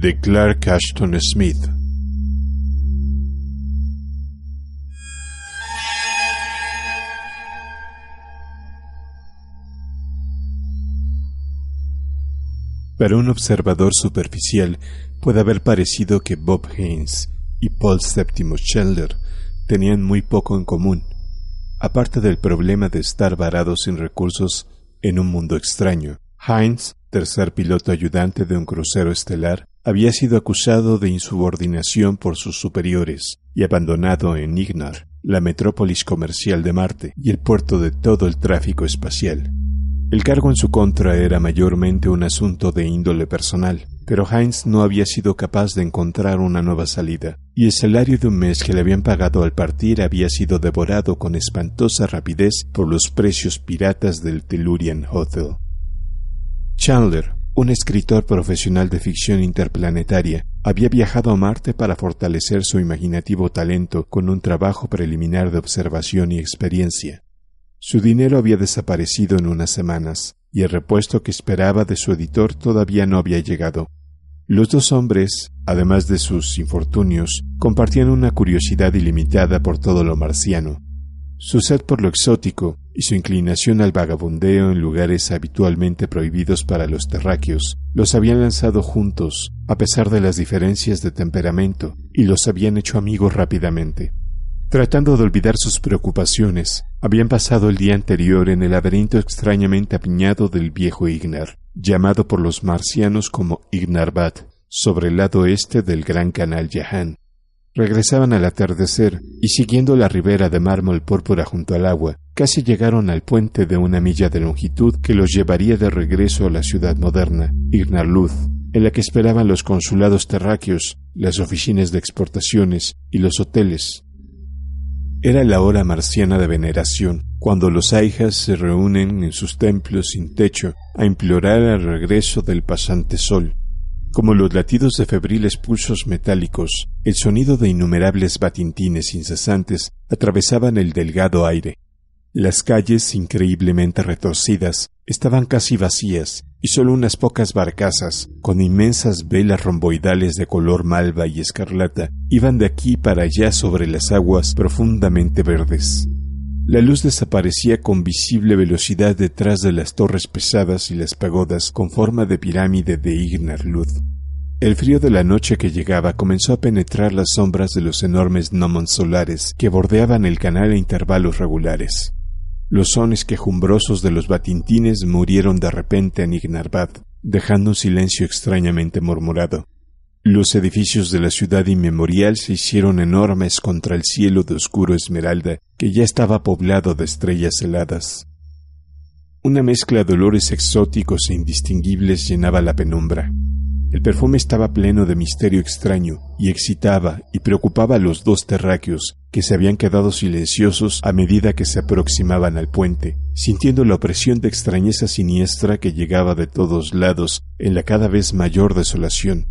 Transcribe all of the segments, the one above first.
de Clark Ashton Smith. Para un observador superficial puede haber parecido que Bob Haynes y Paul Septimus Scheller tenían muy poco en común, aparte del problema de estar varados sin recursos en un mundo extraño tercer piloto ayudante de un crucero estelar, había sido acusado de insubordinación por sus superiores y abandonado en Ignar, la metrópolis comercial de Marte y el puerto de todo el tráfico espacial. El cargo en su contra era mayormente un asunto de índole personal, pero Heinz no había sido capaz de encontrar una nueva salida, y el salario de un mes que le habían pagado al partir había sido devorado con espantosa rapidez por los precios piratas del Tellurian Hotel. Chandler, un escritor profesional de ficción interplanetaria, había viajado a Marte para fortalecer su imaginativo talento con un trabajo preliminar de observación y experiencia. Su dinero había desaparecido en unas semanas, y el repuesto que esperaba de su editor todavía no había llegado. Los dos hombres, además de sus infortunios, compartían una curiosidad ilimitada por todo lo marciano. Su sed por lo exótico, y su inclinación al vagabundeo en lugares habitualmente prohibidos para los terráqueos los habían lanzado juntos, a pesar de las diferencias de temperamento, y los habían hecho amigos rápidamente. Tratando de olvidar sus preocupaciones, habían pasado el día anterior en el laberinto extrañamente apiñado del viejo Ignar, llamado por los marcianos como Ignarbat, sobre el lado este del gran canal Yahan. Regresaban al atardecer y siguiendo la ribera de mármol púrpura junto al agua, casi llegaron al puente de una milla de longitud que los llevaría de regreso a la ciudad moderna, Ignalud, en la que esperaban los consulados terráqueos, las oficinas de exportaciones y los hoteles. Era la hora marciana de veneración, cuando los aijas se reúnen en sus templos sin techo a implorar el regreso del pasante sol. Como los latidos de febriles pulsos metálicos, el sonido de innumerables batintines incesantes atravesaban el delgado aire, las calles, increíblemente retorcidas, estaban casi vacías y solo unas pocas barcazas, con inmensas velas romboidales de color malva y escarlata, iban de aquí para allá sobre las aguas profundamente verdes. La luz desaparecía con visible velocidad detrás de las torres pesadas y las pagodas con forma de pirámide de luz. El frío de la noche que llegaba comenzó a penetrar las sombras de los enormes gnomons solares que bordeaban el canal a intervalos regulares. Los sones quejumbrosos de los batintines murieron de repente en Ignarbad, dejando un silencio extrañamente murmurado. Los edificios de la ciudad inmemorial se hicieron enormes contra el cielo de oscuro esmeralda que ya estaba poblado de estrellas heladas. Una mezcla de olores exóticos e indistinguibles llenaba la penumbra. El perfume estaba pleno de misterio extraño y excitaba y preocupaba a los dos terráqueos, que se habían quedado silenciosos a medida que se aproximaban al puente, sintiendo la opresión de extrañeza siniestra que llegaba de todos lados en la cada vez mayor desolación.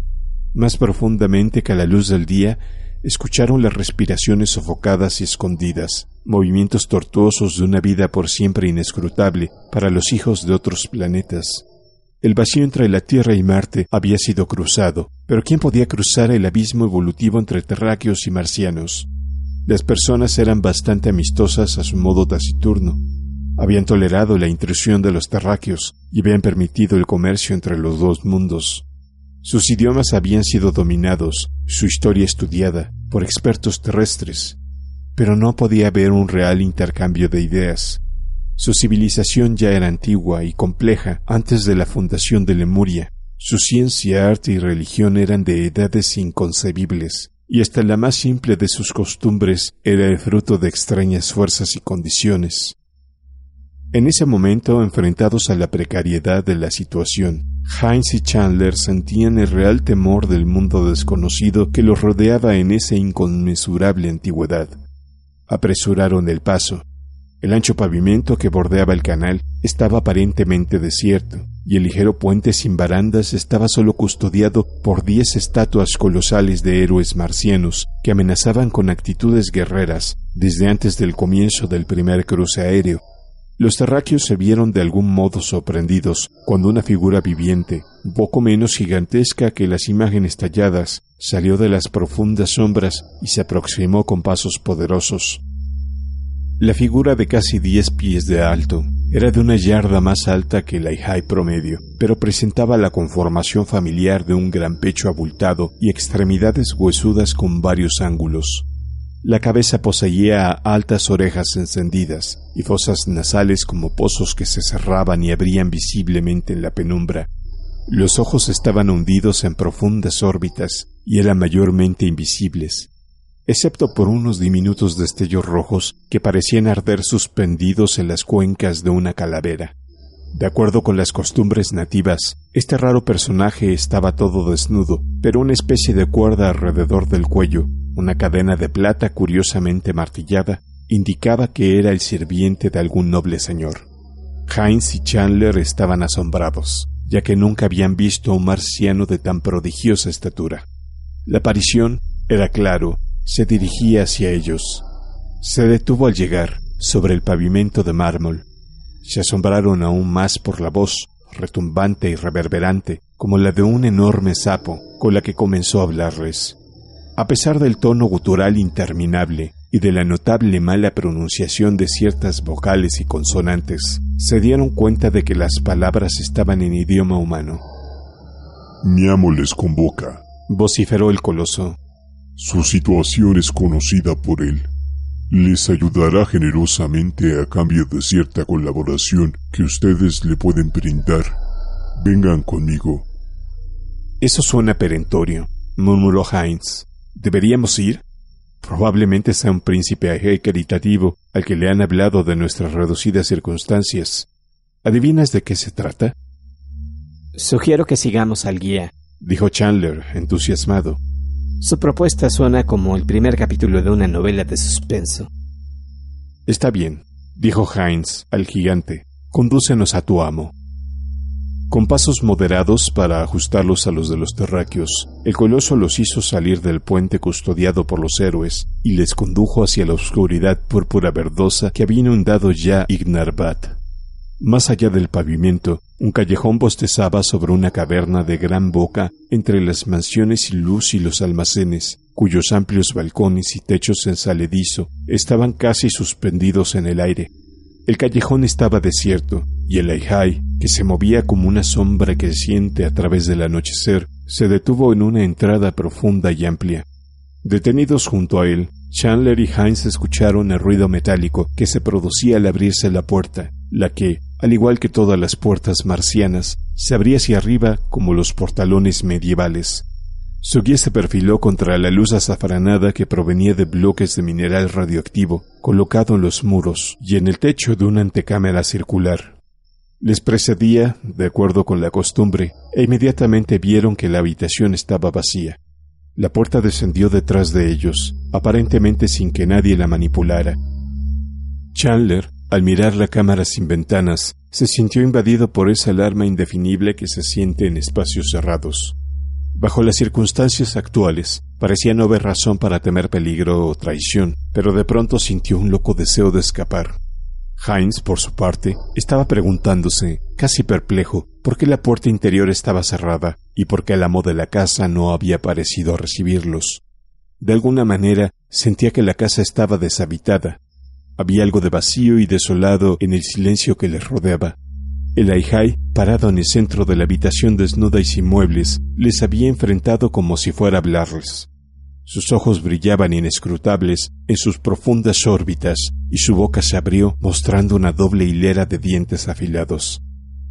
Más profundamente que a la luz del día, escucharon las respiraciones sofocadas y escondidas, movimientos tortuosos de una vida por siempre inescrutable para los hijos de otros planetas. El vacío entre la Tierra y Marte había sido cruzado, pero ¿quién podía cruzar el abismo evolutivo entre terráqueos y marcianos? Las personas eran bastante amistosas a su modo taciturno. Habían tolerado la intrusión de los terráqueos y habían permitido el comercio entre los dos mundos. Sus idiomas habían sido dominados, su historia estudiada, por expertos terrestres, pero no podía haber un real intercambio de ideas, su civilización ya era antigua y compleja antes de la fundación de Lemuria. Su ciencia, arte y religión eran de edades inconcebibles, y hasta la más simple de sus costumbres era el fruto de extrañas fuerzas y condiciones. En ese momento, enfrentados a la precariedad de la situación, Heinz y Chandler sentían el real temor del mundo desconocido que los rodeaba en esa inconmensurable antigüedad. Apresuraron el paso, el ancho pavimento que bordeaba el canal estaba aparentemente desierto, y el ligero puente sin barandas estaba solo custodiado por diez estatuas colosales de héroes marcianos que amenazaban con actitudes guerreras desde antes del comienzo del primer cruce aéreo. Los terráqueos se vieron de algún modo sorprendidos cuando una figura viviente, poco menos gigantesca que las imágenes talladas, salió de las profundas sombras y se aproximó con pasos poderosos. La figura de casi 10 pies de alto era de una yarda más alta que la hijai promedio, pero presentaba la conformación familiar de un gran pecho abultado y extremidades huesudas con varios ángulos. La cabeza poseía altas orejas encendidas y fosas nasales como pozos que se cerraban y abrían visiblemente en la penumbra. Los ojos estaban hundidos en profundas órbitas y eran mayormente invisibles, excepto por unos diminutos destellos rojos que parecían arder suspendidos en las cuencas de una calavera. De acuerdo con las costumbres nativas, este raro personaje estaba todo desnudo, pero una especie de cuerda alrededor del cuello, una cadena de plata curiosamente martillada, indicaba que era el sirviente de algún noble señor. Heinz y Chandler estaban asombrados, ya que nunca habían visto a un marciano de tan prodigiosa estatura. La aparición, era claro, se dirigía hacia ellos. Se detuvo al llegar sobre el pavimento de mármol. Se asombraron aún más por la voz, retumbante y reverberante, como la de un enorme sapo, con la que comenzó a hablarles. A pesar del tono gutural interminable y de la notable mala pronunciación de ciertas vocales y consonantes, se dieron cuenta de que las palabras estaban en idioma humano. amo les convoca, vociferó el coloso. Su situación es conocida por él. Les ayudará generosamente a cambio de cierta colaboración que ustedes le pueden brindar. Vengan conmigo. Eso suena perentorio, murmuró Heinz. ¿Deberíamos ir? Probablemente sea un príncipe caritativo al que le han hablado de nuestras reducidas circunstancias. ¿Adivinas de qué se trata? Sugiero que sigamos al guía, dijo Chandler, entusiasmado. Su propuesta suena como el primer capítulo de una novela de suspenso. Está bien, dijo Heinz al gigante, condúcenos a tu amo. Con pasos moderados para ajustarlos a los de los terráqueos, el coloso los hizo salir del puente custodiado por los héroes y les condujo hacia la oscuridad púrpura verdosa que había inundado ya Ignarbat. Más allá del pavimento, un callejón bostezaba sobre una caverna de gran boca entre las mansiones y luz y los almacenes, cuyos amplios balcones y techos ensaledizo estaban casi suspendidos en el aire. El callejón estaba desierto, y el Aihai, que se movía como una sombra creciente a través del anochecer, se detuvo en una entrada profunda y amplia. Detenidos junto a él, Chandler y Heinz escucharon el ruido metálico que se producía al abrirse la puerta la que, al igual que todas las puertas marcianas, se abría hacia arriba como los portalones medievales. Su guía se perfiló contra la luz azafranada que provenía de bloques de mineral radioactivo colocado en los muros y en el techo de una antecámara circular. Les precedía, de acuerdo con la costumbre, e inmediatamente vieron que la habitación estaba vacía. La puerta descendió detrás de ellos, aparentemente sin que nadie la manipulara. Chandler al mirar la cámara sin ventanas, se sintió invadido por esa alarma indefinible que se siente en espacios cerrados. Bajo las circunstancias actuales, parecía no haber razón para temer peligro o traición, pero de pronto sintió un loco deseo de escapar. Heinz, por su parte, estaba preguntándose, casi perplejo, por qué la puerta interior estaba cerrada y por qué el amo de la casa no había parecido recibirlos. De alguna manera, sentía que la casa estaba deshabitada, había algo de vacío y desolado en el silencio que les rodeaba. El Aijai, parado en el centro de la habitación desnuda y sin muebles, les había enfrentado como si fuera a hablarles. Sus ojos brillaban inescrutables en sus profundas órbitas y su boca se abrió mostrando una doble hilera de dientes afilados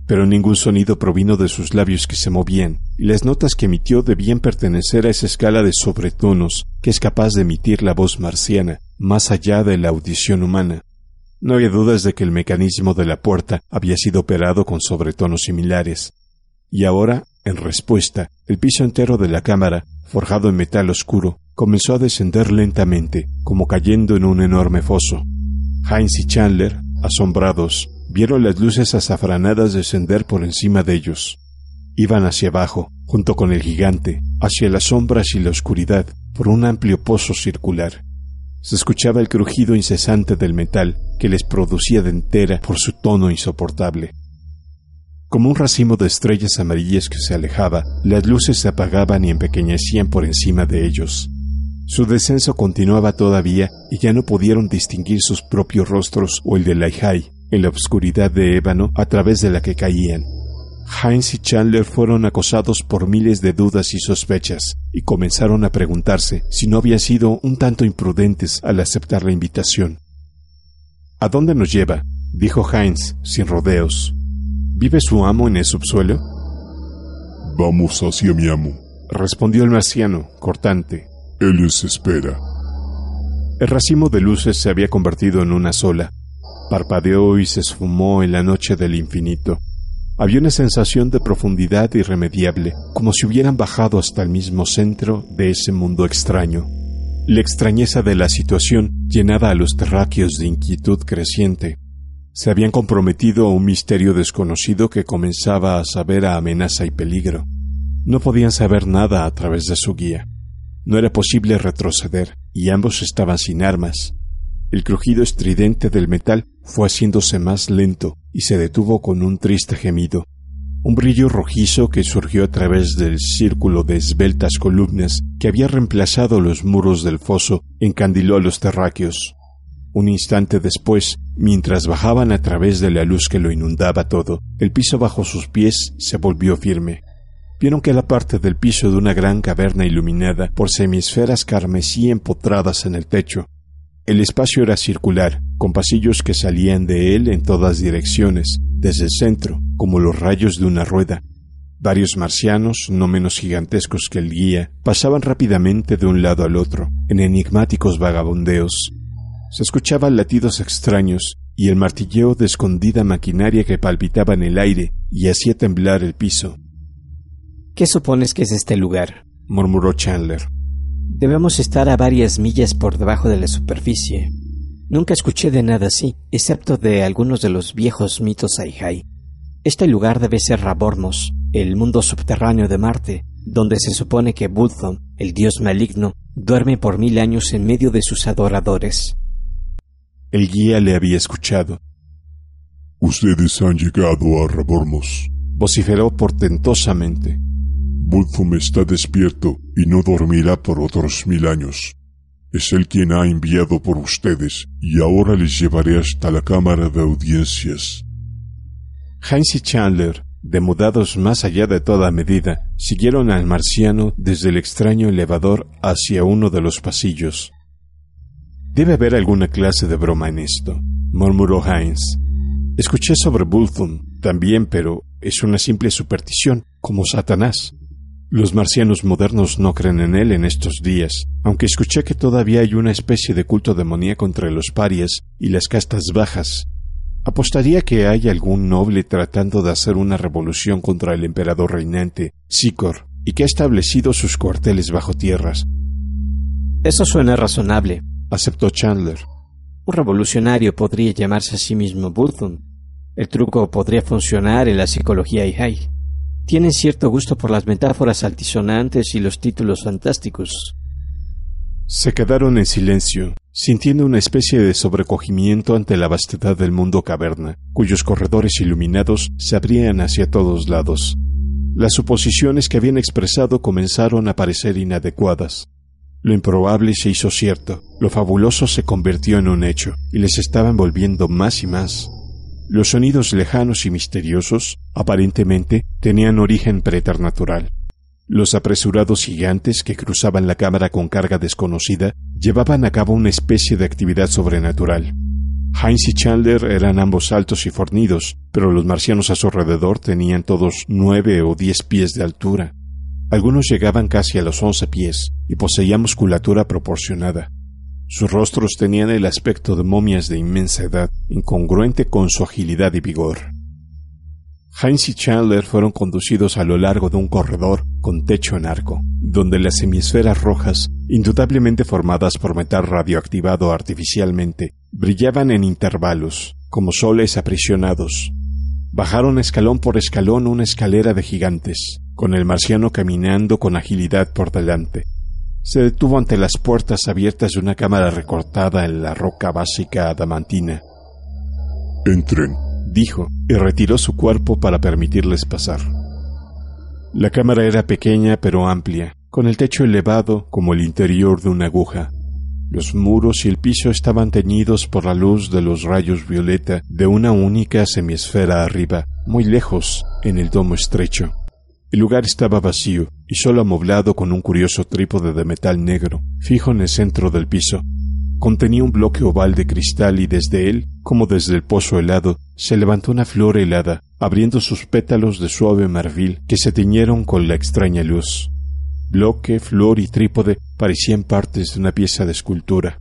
pero ningún sonido provino de sus labios que se movían, y las notas que emitió debían pertenecer a esa escala de sobretonos que es capaz de emitir la voz marciana, más allá de la audición humana. No había dudas de que el mecanismo de la puerta había sido operado con sobretonos similares. Y ahora, en respuesta, el piso entero de la cámara, forjado en metal oscuro, comenzó a descender lentamente, como cayendo en un enorme foso. Heinz y Chandler, asombrados, vieron las luces azafranadas descender por encima de ellos. Iban hacia abajo, junto con el gigante, hacia las sombras y la oscuridad, por un amplio pozo circular. Se escuchaba el crujido incesante del metal que les producía entera por su tono insoportable. Como un racimo de estrellas amarillas que se alejaba, las luces se apagaban y empequeñecían por encima de ellos. Su descenso continuaba todavía y ya no pudieron distinguir sus propios rostros o el de Laihai, en la oscuridad de ébano a través de la que caían. Heinz y Chandler fueron acosados por miles de dudas y sospechas, y comenzaron a preguntarse si no habían sido un tanto imprudentes al aceptar la invitación. ¿A dónde nos lleva? dijo Heinz, sin rodeos. ¿Vive su amo en el subsuelo? Vamos hacia mi amo, respondió el marciano, cortante. Él les espera. El racimo de luces se había convertido en una sola, Parpadeó y se esfumó en la noche del infinito. Había una sensación de profundidad irremediable, como si hubieran bajado hasta el mismo centro de ese mundo extraño. La extrañeza de la situación llenaba a los terráqueos de inquietud creciente. Se habían comprometido a un misterio desconocido que comenzaba a saber a amenaza y peligro. No podían saber nada a través de su guía. No era posible retroceder, y ambos estaban sin armas. El crujido estridente del metal fue haciéndose más lento y se detuvo con un triste gemido. Un brillo rojizo que surgió a través del círculo de esbeltas columnas que había reemplazado los muros del foso encandiló a los terráqueos. Un instante después, mientras bajaban a través de la luz que lo inundaba todo, el piso bajo sus pies se volvió firme. Vieron que la parte del piso de una gran caverna iluminada por semisferas carmesí empotradas en el techo el espacio era circular, con pasillos que salían de él en todas direcciones, desde el centro, como los rayos de una rueda. Varios marcianos, no menos gigantescos que el guía, pasaban rápidamente de un lado al otro, en enigmáticos vagabondeos. Se escuchaban latidos extraños y el martilleo de escondida maquinaria que palpitaba en el aire y hacía temblar el piso. ¿Qué supones que es este lugar? murmuró Chandler. Debemos estar a varias millas por debajo de la superficie. Nunca escuché de nada así, excepto de algunos de los viejos mitos Aihai. Este lugar debe ser Rabormos, el mundo subterráneo de Marte, donde se supone que Bulthon, el dios maligno, duerme por mil años en medio de sus adoradores. El guía le había escuchado. Ustedes han llegado a Rabormos, vociferó portentosamente. Bulthum está despierto y no dormirá por otros mil años. Es él quien ha enviado por ustedes, y ahora les llevaré hasta la Cámara de Audiencias. Heinz y Chandler, demudados más allá de toda medida, siguieron al marciano desde el extraño elevador hacia uno de los pasillos. Debe haber alguna clase de broma en esto, murmuró Heinz. Escuché sobre Bulthum también, pero es una simple superstición, como Satanás. Los marcianos modernos no creen en él en estos días, aunque escuché que todavía hay una especie de culto demoníaco entre los parias y las castas bajas. Apostaría que hay algún noble tratando de hacer una revolución contra el emperador reinante, Sikor, y que ha establecido sus cuarteles bajo tierras. Eso suena razonable, aceptó Chandler. Un revolucionario podría llamarse a sí mismo Burton. El truco podría funcionar en la psicología y tienen cierto gusto por las metáforas altisonantes y los títulos fantásticos. Se quedaron en silencio, sintiendo una especie de sobrecogimiento ante la vastedad del mundo caverna, cuyos corredores iluminados se abrían hacia todos lados. Las suposiciones que habían expresado comenzaron a parecer inadecuadas. Lo improbable se hizo cierto, lo fabuloso se convirtió en un hecho, y les estaba envolviendo más y más. Los sonidos lejanos y misteriosos, aparentemente, tenían origen preternatural. Los apresurados gigantes que cruzaban la cámara con carga desconocida llevaban a cabo una especie de actividad sobrenatural. Heinz y Chandler eran ambos altos y fornidos, pero los marcianos a su alrededor tenían todos nueve o diez pies de altura. Algunos llegaban casi a los once pies y poseían musculatura proporcionada. Sus rostros tenían el aspecto de momias de inmensa edad, incongruente con su agilidad y vigor. Heinz y Chandler fueron conducidos a lo largo de un corredor con techo en arco, donde las hemisferas rojas, indudablemente formadas por metal radioactivado artificialmente, brillaban en intervalos, como soles aprisionados. Bajaron escalón por escalón una escalera de gigantes, con el marciano caminando con agilidad por delante, se detuvo ante las puertas abiertas de una cámara recortada en la roca básica adamantina. Entren, dijo, y retiró su cuerpo para permitirles pasar. La cámara era pequeña pero amplia, con el techo elevado como el interior de una aguja. Los muros y el piso estaban teñidos por la luz de los rayos violeta de una única semiesfera arriba, muy lejos, en el domo estrecho. El lugar estaba vacío y solo amoblado con un curioso trípode de metal negro, fijo en el centro del piso. Contenía un bloque oval de cristal y desde él, como desde el pozo helado, se levantó una flor helada, abriendo sus pétalos de suave marfil que se tiñeron con la extraña luz. Bloque, flor y trípode parecían partes de una pieza de escultura.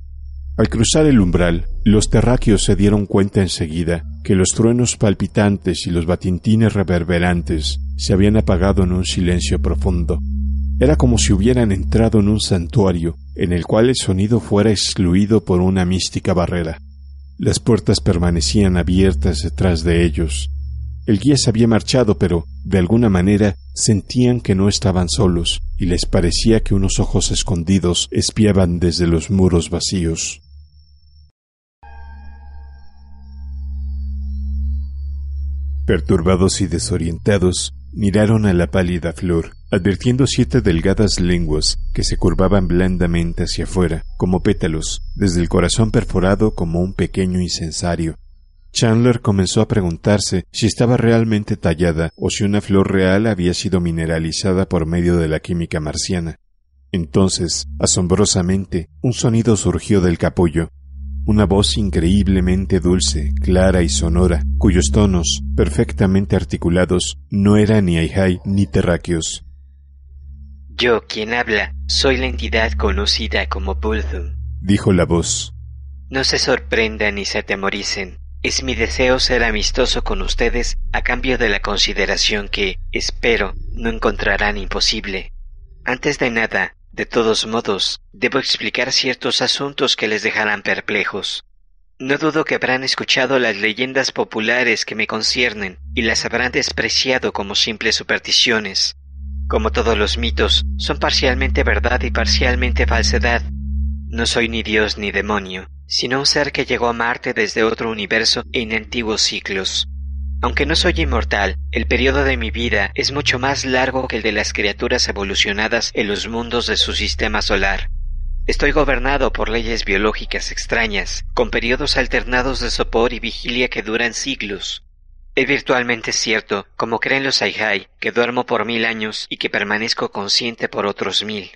Al cruzar el umbral, los terráqueos se dieron cuenta enseguida que los truenos palpitantes y los batintines reverberantes se habían apagado en un silencio profundo. Era como si hubieran entrado en un santuario en el cual el sonido fuera excluido por una mística barrera. Las puertas permanecían abiertas detrás de ellos. El guía se había marchado, pero, de alguna manera, sentían que no estaban solos, y les parecía que unos ojos escondidos espiaban desde los muros vacíos. Perturbados y desorientados, miraron a la pálida flor, advirtiendo siete delgadas lenguas que se curvaban blandamente hacia afuera, como pétalos, desde el corazón perforado como un pequeño incensario. Chandler comenzó a preguntarse si estaba realmente tallada o si una flor real había sido mineralizada por medio de la química marciana. Entonces, asombrosamente, un sonido surgió del capullo, una voz increíblemente dulce, clara y sonora, cuyos tonos, perfectamente articulados, no eran ni aijai ni terráqueos. Yo, quien habla, soy la entidad conocida como Bulthum, dijo la voz. No se sorprendan ni se atemoricen. Es mi deseo ser amistoso con ustedes a cambio de la consideración que, espero, no encontrarán imposible. Antes de nada, de todos modos, debo explicar ciertos asuntos que les dejarán perplejos. No dudo que habrán escuchado las leyendas populares que me conciernen y las habrán despreciado como simples supersticiones. Como todos los mitos, son parcialmente verdad y parcialmente falsedad. No soy ni dios ni demonio, sino un ser que llegó a Marte desde otro universo en antiguos ciclos. Aunque no soy inmortal, el periodo de mi vida es mucho más largo que el de las criaturas evolucionadas en los mundos de su sistema solar. Estoy gobernado por leyes biológicas extrañas, con periodos alternados de sopor y vigilia que duran siglos. Es virtualmente cierto, como creen los Aihai, que duermo por mil años y que permanezco consciente por otros mil.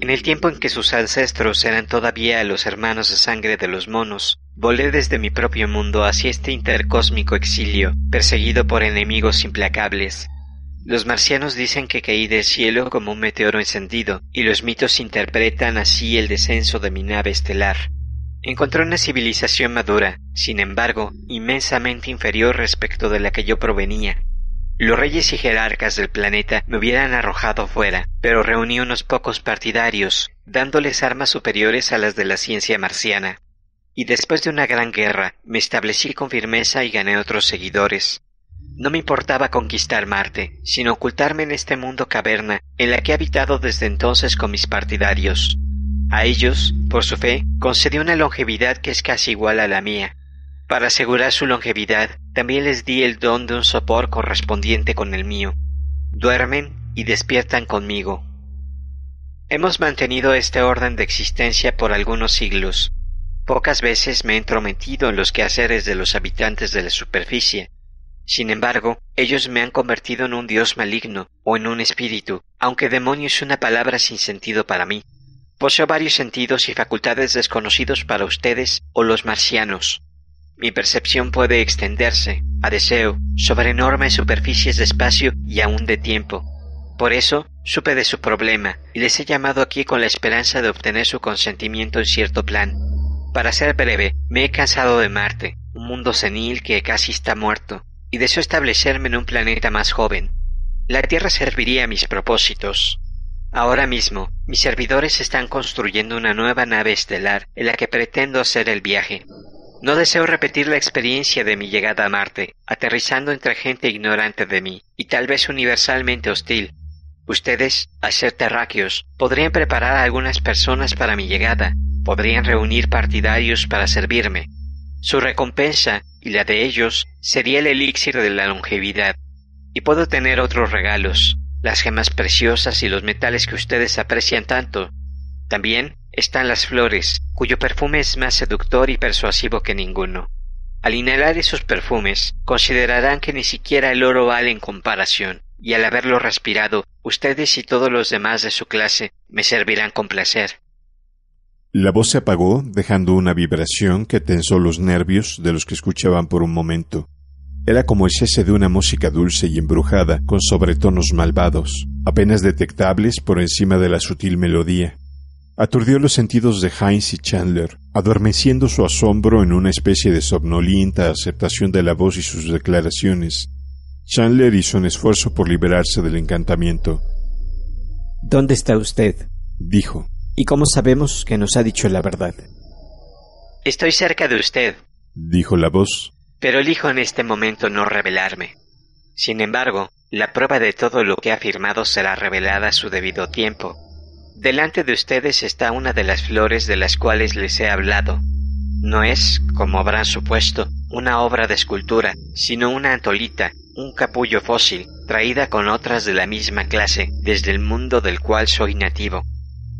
En el tiempo en que sus ancestros eran todavía los hermanos de sangre de los monos, volé desde mi propio mundo hacia este intercósmico exilio, perseguido por enemigos implacables. Los marcianos dicen que caí del cielo como un meteoro encendido, y los mitos interpretan así el descenso de mi nave estelar. Encontré una civilización madura, sin embargo, inmensamente inferior respecto de la que yo provenía, los reyes y jerarcas del planeta me hubieran arrojado fuera, pero reuní unos pocos partidarios, dándoles armas superiores a las de la ciencia marciana. Y después de una gran guerra, me establecí con firmeza y gané otros seguidores. No me importaba conquistar Marte, sino ocultarme en este mundo caverna en la que he habitado desde entonces con mis partidarios. A ellos, por su fe, concedí una longevidad que es casi igual a la mía, para asegurar su longevidad, también les di el don de un sopor correspondiente con el mío. Duermen y despiertan conmigo. Hemos mantenido este orden de existencia por algunos siglos. Pocas veces me he entrometido en los quehaceres de los habitantes de la superficie. Sin embargo, ellos me han convertido en un dios maligno o en un espíritu, aunque demonio es una palabra sin sentido para mí. Poseo varios sentidos y facultades desconocidos para ustedes o los marcianos. Mi percepción puede extenderse, a deseo, sobre enormes superficies de espacio y aún de tiempo. Por eso, supe de su problema y les he llamado aquí con la esperanza de obtener su consentimiento en cierto plan. Para ser breve, me he cansado de Marte, un mundo senil que casi está muerto, y deseo establecerme en un planeta más joven. La Tierra serviría a mis propósitos. Ahora mismo, mis servidores están construyendo una nueva nave estelar en la que pretendo hacer el viaje. No deseo repetir la experiencia de mi llegada a Marte, aterrizando entre gente ignorante de mí, y tal vez universalmente hostil. Ustedes, al ser terráqueos, podrían preparar a algunas personas para mi llegada, podrían reunir partidarios para servirme. Su recompensa, y la de ellos, sería el elixir de la longevidad. Y puedo tener otros regalos, las gemas preciosas y los metales que ustedes aprecian tanto. También están las flores, cuyo perfume es más seductor y persuasivo que ninguno. Al inhalar esos perfumes, considerarán que ni siquiera el oro vale en comparación, y al haberlo respirado, ustedes y todos los demás de su clase me servirán con placer. La voz se apagó, dejando una vibración que tensó los nervios de los que escuchaban por un momento. Era como el cese de una música dulce y embrujada, con sobretonos malvados, apenas detectables por encima de la sutil melodía aturdió los sentidos de Heinz y Chandler, adormeciendo su asombro en una especie de somnolienta aceptación de la voz y sus declaraciones. Chandler hizo un esfuerzo por liberarse del encantamiento. ¿Dónde está usted? dijo. ¿Y cómo sabemos que nos ha dicho la verdad? Estoy cerca de usted, dijo la voz. Pero elijo en este momento no revelarme. Sin embargo, la prueba de todo lo que ha afirmado será revelada a su debido tiempo, Delante de ustedes está una de las flores de las cuales les he hablado. No es, como habrán supuesto, una obra de escultura, sino una antolita, un capullo fósil, traída con otras de la misma clase, desde el mundo del cual soy nativo.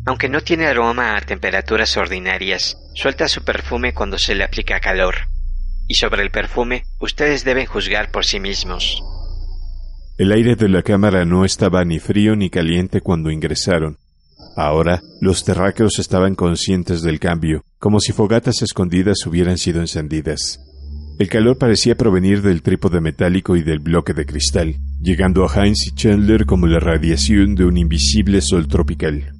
Aunque no tiene aroma a temperaturas ordinarias, suelta su perfume cuando se le aplica calor. Y sobre el perfume, ustedes deben juzgar por sí mismos. El aire de la cámara no estaba ni frío ni caliente cuando ingresaron. Ahora, los terráqueos estaban conscientes del cambio, como si fogatas escondidas hubieran sido encendidas. El calor parecía provenir del trípode metálico y del bloque de cristal, llegando a Heinz y Chandler como la radiación de un invisible sol tropical.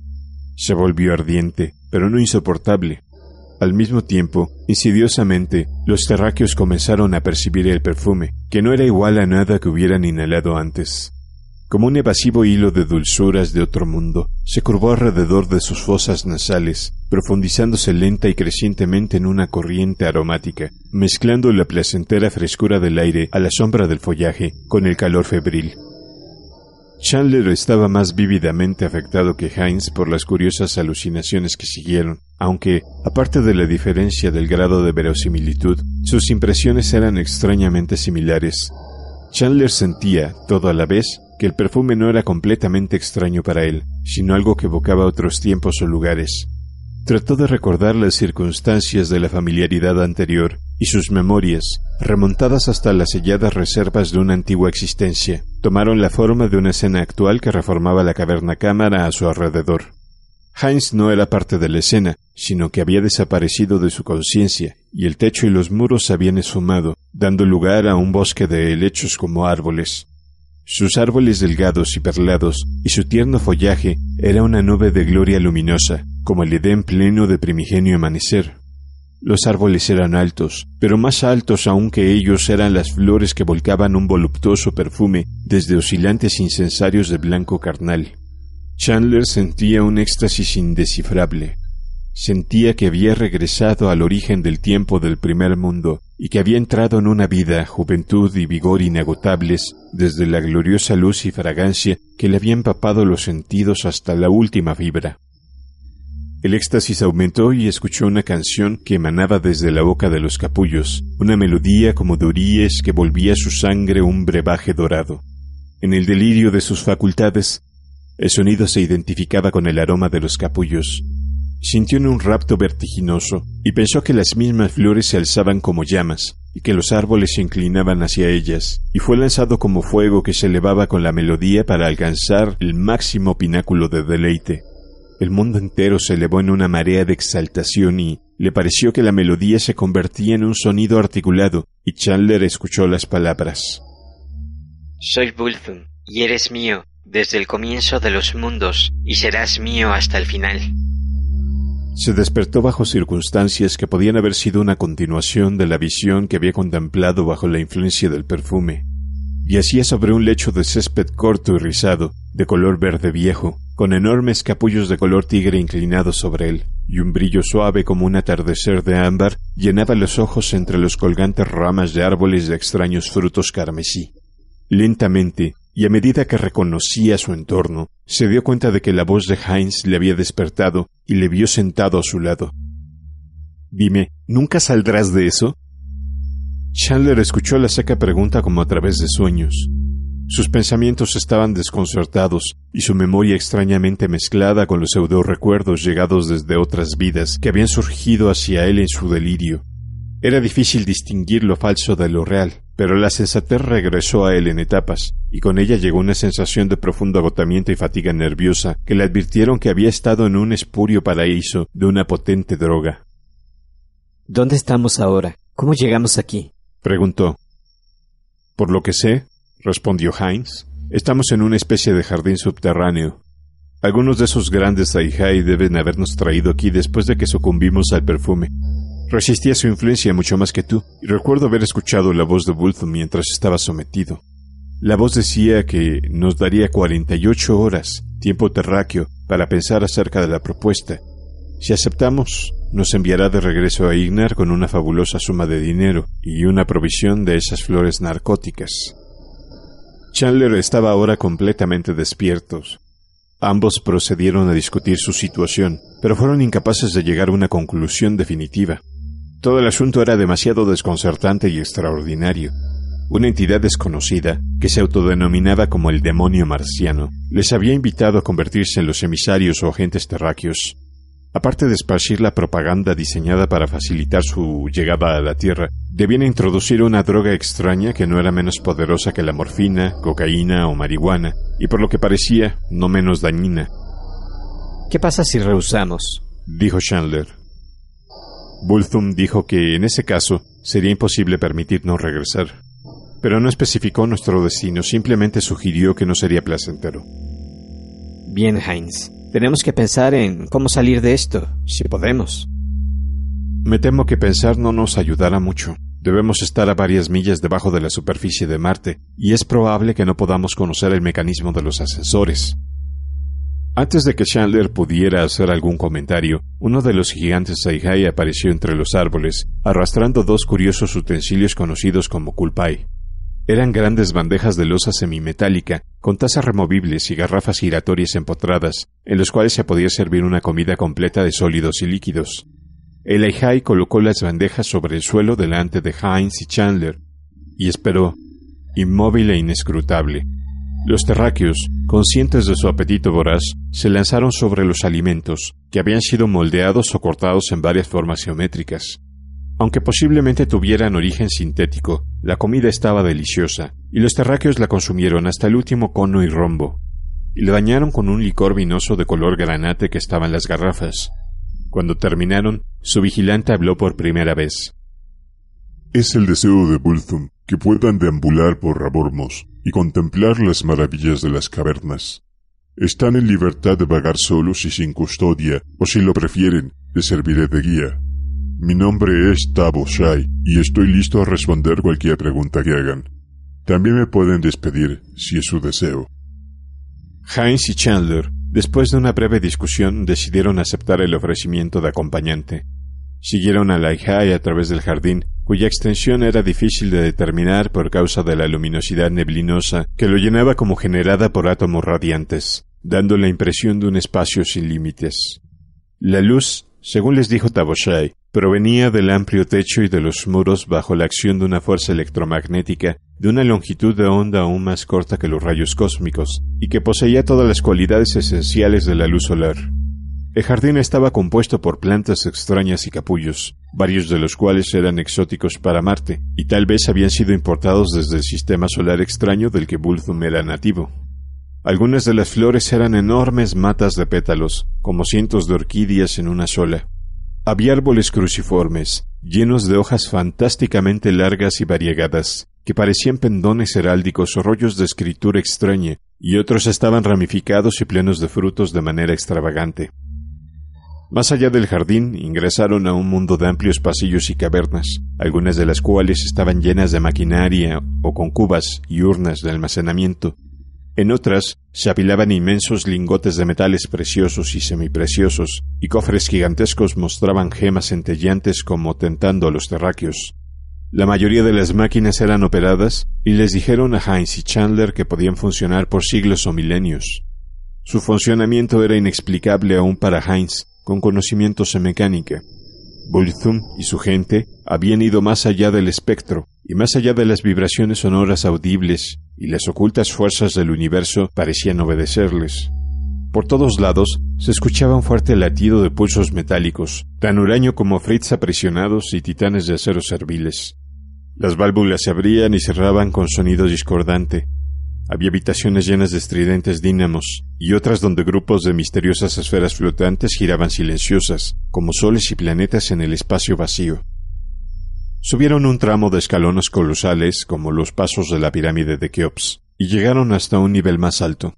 Se volvió ardiente, pero no insoportable. Al mismo tiempo, insidiosamente, los terráqueos comenzaron a percibir el perfume, que no era igual a nada que hubieran inhalado antes como un evasivo hilo de dulzuras de otro mundo, se curvó alrededor de sus fosas nasales, profundizándose lenta y crecientemente en una corriente aromática, mezclando la placentera frescura del aire a la sombra del follaje con el calor febril. Chandler estaba más vívidamente afectado que Heinz por las curiosas alucinaciones que siguieron, aunque, aparte de la diferencia del grado de verosimilitud, sus impresiones eran extrañamente similares. Chandler sentía, todo a la vez, que el perfume no era completamente extraño para él, sino algo que evocaba otros tiempos o lugares. Trató de recordar las circunstancias de la familiaridad anterior y sus memorias, remontadas hasta las selladas reservas de una antigua existencia, tomaron la forma de una escena actual que reformaba la caverna cámara a su alrededor. Heinz no era parte de la escena, sino que había desaparecido de su conciencia, y el techo y los muros se habían esfumado, dando lugar a un bosque de helechos como árboles. Sus árboles delgados y perlados y su tierno follaje era una nube de gloria luminosa, como el Edén pleno de primigenio amanecer. Los árboles eran altos, pero más altos aún que ellos eran las flores que volcaban un voluptuoso perfume desde oscilantes incensarios de blanco carnal. Chandler sentía un éxtasis indescifrable. Sentía que había regresado al origen del tiempo del primer mundo y que había entrado en una vida, juventud y vigor inagotables desde la gloriosa luz y fragancia que le había empapado los sentidos hasta la última fibra. El éxtasis aumentó y escuchó una canción que emanaba desde la boca de los capullos, una melodía como de oríes que volvía su sangre un brebaje dorado. En el delirio de sus facultades, el sonido se identificaba con el aroma de los capullos, Sintió en un rapto vertiginoso y pensó que las mismas flores se alzaban como llamas y que los árboles se inclinaban hacia ellas, y fue lanzado como fuego que se elevaba con la melodía para alcanzar el máximo pináculo de deleite. El mundo entero se elevó en una marea de exaltación y le pareció que la melodía se convertía en un sonido articulado, y Chandler escuchó las palabras. Soy y eres mío, desde el comienzo de los mundos, y serás mío hasta el final. Se despertó bajo circunstancias que podían haber sido una continuación de la visión que había contemplado bajo la influencia del perfume. Yacía sobre un lecho de césped corto y rizado, de color verde viejo, con enormes capullos de color tigre inclinados sobre él, y un brillo suave como un atardecer de ámbar llenaba los ojos entre los colgantes ramas de árboles de extraños frutos carmesí. Lentamente, y a medida que reconocía su entorno, se dio cuenta de que la voz de Heinz le había despertado y le vio sentado a su lado. Dime, ¿nunca saldrás de eso? Chandler escuchó la seca pregunta como a través de sueños. Sus pensamientos estaban desconcertados y su memoria extrañamente mezclada con los pseudo recuerdos llegados desde otras vidas que habían surgido hacia él en su delirio. Era difícil distinguir lo falso de lo real, pero la sensatez regresó a él en etapas, y con ella llegó una sensación de profundo agotamiento y fatiga nerviosa que le advirtieron que había estado en un espurio paraíso de una potente droga. ¿Dónde estamos ahora? ¿Cómo llegamos aquí? preguntó. Por lo que sé, respondió Heinz, estamos en una especie de jardín subterráneo. Algunos de esos grandes aijai deben habernos traído aquí después de que sucumbimos al perfume. Resistía su influencia mucho más que tú, y recuerdo haber escuchado la voz de Wulf mientras estaba sometido. La voz decía que nos daría 48 horas, tiempo terráqueo, para pensar acerca de la propuesta. Si aceptamos, nos enviará de regreso a Ignar con una fabulosa suma de dinero y una provisión de esas flores narcóticas. Chandler estaba ahora completamente despiertos. Ambos procedieron a discutir su situación, pero fueron incapaces de llegar a una conclusión definitiva. Todo el asunto era demasiado desconcertante y extraordinario. Una entidad desconocida, que se autodenominaba como el demonio marciano, les había invitado a convertirse en los emisarios o agentes terráqueos. Aparte de esparcir la propaganda diseñada para facilitar su llegada a la Tierra, debían introducir una droga extraña que no era menos poderosa que la morfina, cocaína o marihuana, y por lo que parecía, no menos dañina. ¿Qué pasa si rehusamos? dijo Chandler. Bulthum dijo que, en ese caso, sería imposible permitirnos regresar, pero no especificó nuestro destino, simplemente sugirió que no sería placentero. Bien, Heinz, tenemos que pensar en cómo salir de esto, si podemos. Me temo que pensar no nos ayudará mucho. Debemos estar a varias millas debajo de la superficie de Marte, y es probable que no podamos conocer el mecanismo de los ascensores. Antes de que Chandler pudiera hacer algún comentario, uno de los gigantes Saihai apareció entre los árboles, arrastrando dos curiosos utensilios conocidos como kulpai. Eran grandes bandejas de losa semimetálica, con tazas removibles y garrafas giratorias empotradas, en los cuales se podía servir una comida completa de sólidos y líquidos. El Aihai colocó las bandejas sobre el suelo delante de Heinz y Chandler, y esperó, inmóvil e inescrutable, los terráqueos, conscientes de su apetito voraz, se lanzaron sobre los alimentos, que habían sido moldeados o cortados en varias formas geométricas. Aunque posiblemente tuvieran origen sintético, la comida estaba deliciosa, y los terráqueos la consumieron hasta el último cono y rombo, y la dañaron con un licor vinoso de color granate que estaba en las garrafas. Cuando terminaron, su vigilante habló por primera vez. Es el deseo de Bulthum que puedan deambular por Rabormos y contemplar las maravillas de las cavernas. Están en libertad de vagar solos y sin custodia, o si lo prefieren, les serviré de guía. Mi nombre es Tabo Shai y estoy listo a responder cualquier pregunta que hagan. También me pueden despedir si es su deseo. Heinz y Chandler, después de una breve discusión, decidieron aceptar el ofrecimiento de acompañante. Siguieron a Laihai a través del jardín, cuya extensión era difícil de determinar por causa de la luminosidad neblinosa que lo llenaba como generada por átomos radiantes, dando la impresión de un espacio sin límites. La luz, según les dijo Taboshai, provenía del amplio techo y de los muros bajo la acción de una fuerza electromagnética de una longitud de onda aún más corta que los rayos cósmicos, y que poseía todas las cualidades esenciales de la luz solar. El jardín estaba compuesto por plantas extrañas y capullos, varios de los cuales eran exóticos para Marte, y tal vez habían sido importados desde el sistema solar extraño del que Bulthum era nativo. Algunas de las flores eran enormes matas de pétalos, como cientos de orquídeas en una sola. Había árboles cruciformes, llenos de hojas fantásticamente largas y variegadas, que parecían pendones heráldicos o rollos de escritura extraña, y otros estaban ramificados y plenos de frutos de manera extravagante. Más allá del jardín, ingresaron a un mundo de amplios pasillos y cavernas, algunas de las cuales estaban llenas de maquinaria o con cubas y urnas de almacenamiento. En otras se apilaban inmensos lingotes de metales preciosos y semipreciosos, y cofres gigantescos mostraban gemas centellantes como tentando a los terráqueos. La mayoría de las máquinas eran operadas y les dijeron a Heinz y Chandler que podían funcionar por siglos o milenios. Su funcionamiento era inexplicable aún para Heinz, con conocimientos en mecánica. Bulthum y su gente habían ido más allá del espectro y más allá de las vibraciones sonoras audibles, y las ocultas fuerzas del universo parecían obedecerles. Por todos lados se escuchaba un fuerte latido de pulsos metálicos, tan huraño como fritz aprisionados y titanes de acero serviles. Las válvulas se abrían y cerraban con sonido discordante, había habitaciones llenas de estridentes dínamos y otras donde grupos de misteriosas esferas flotantes giraban silenciosas, como soles y planetas en el espacio vacío. Subieron un tramo de escalones colosales, como los pasos de la pirámide de Keops, y llegaron hasta un nivel más alto.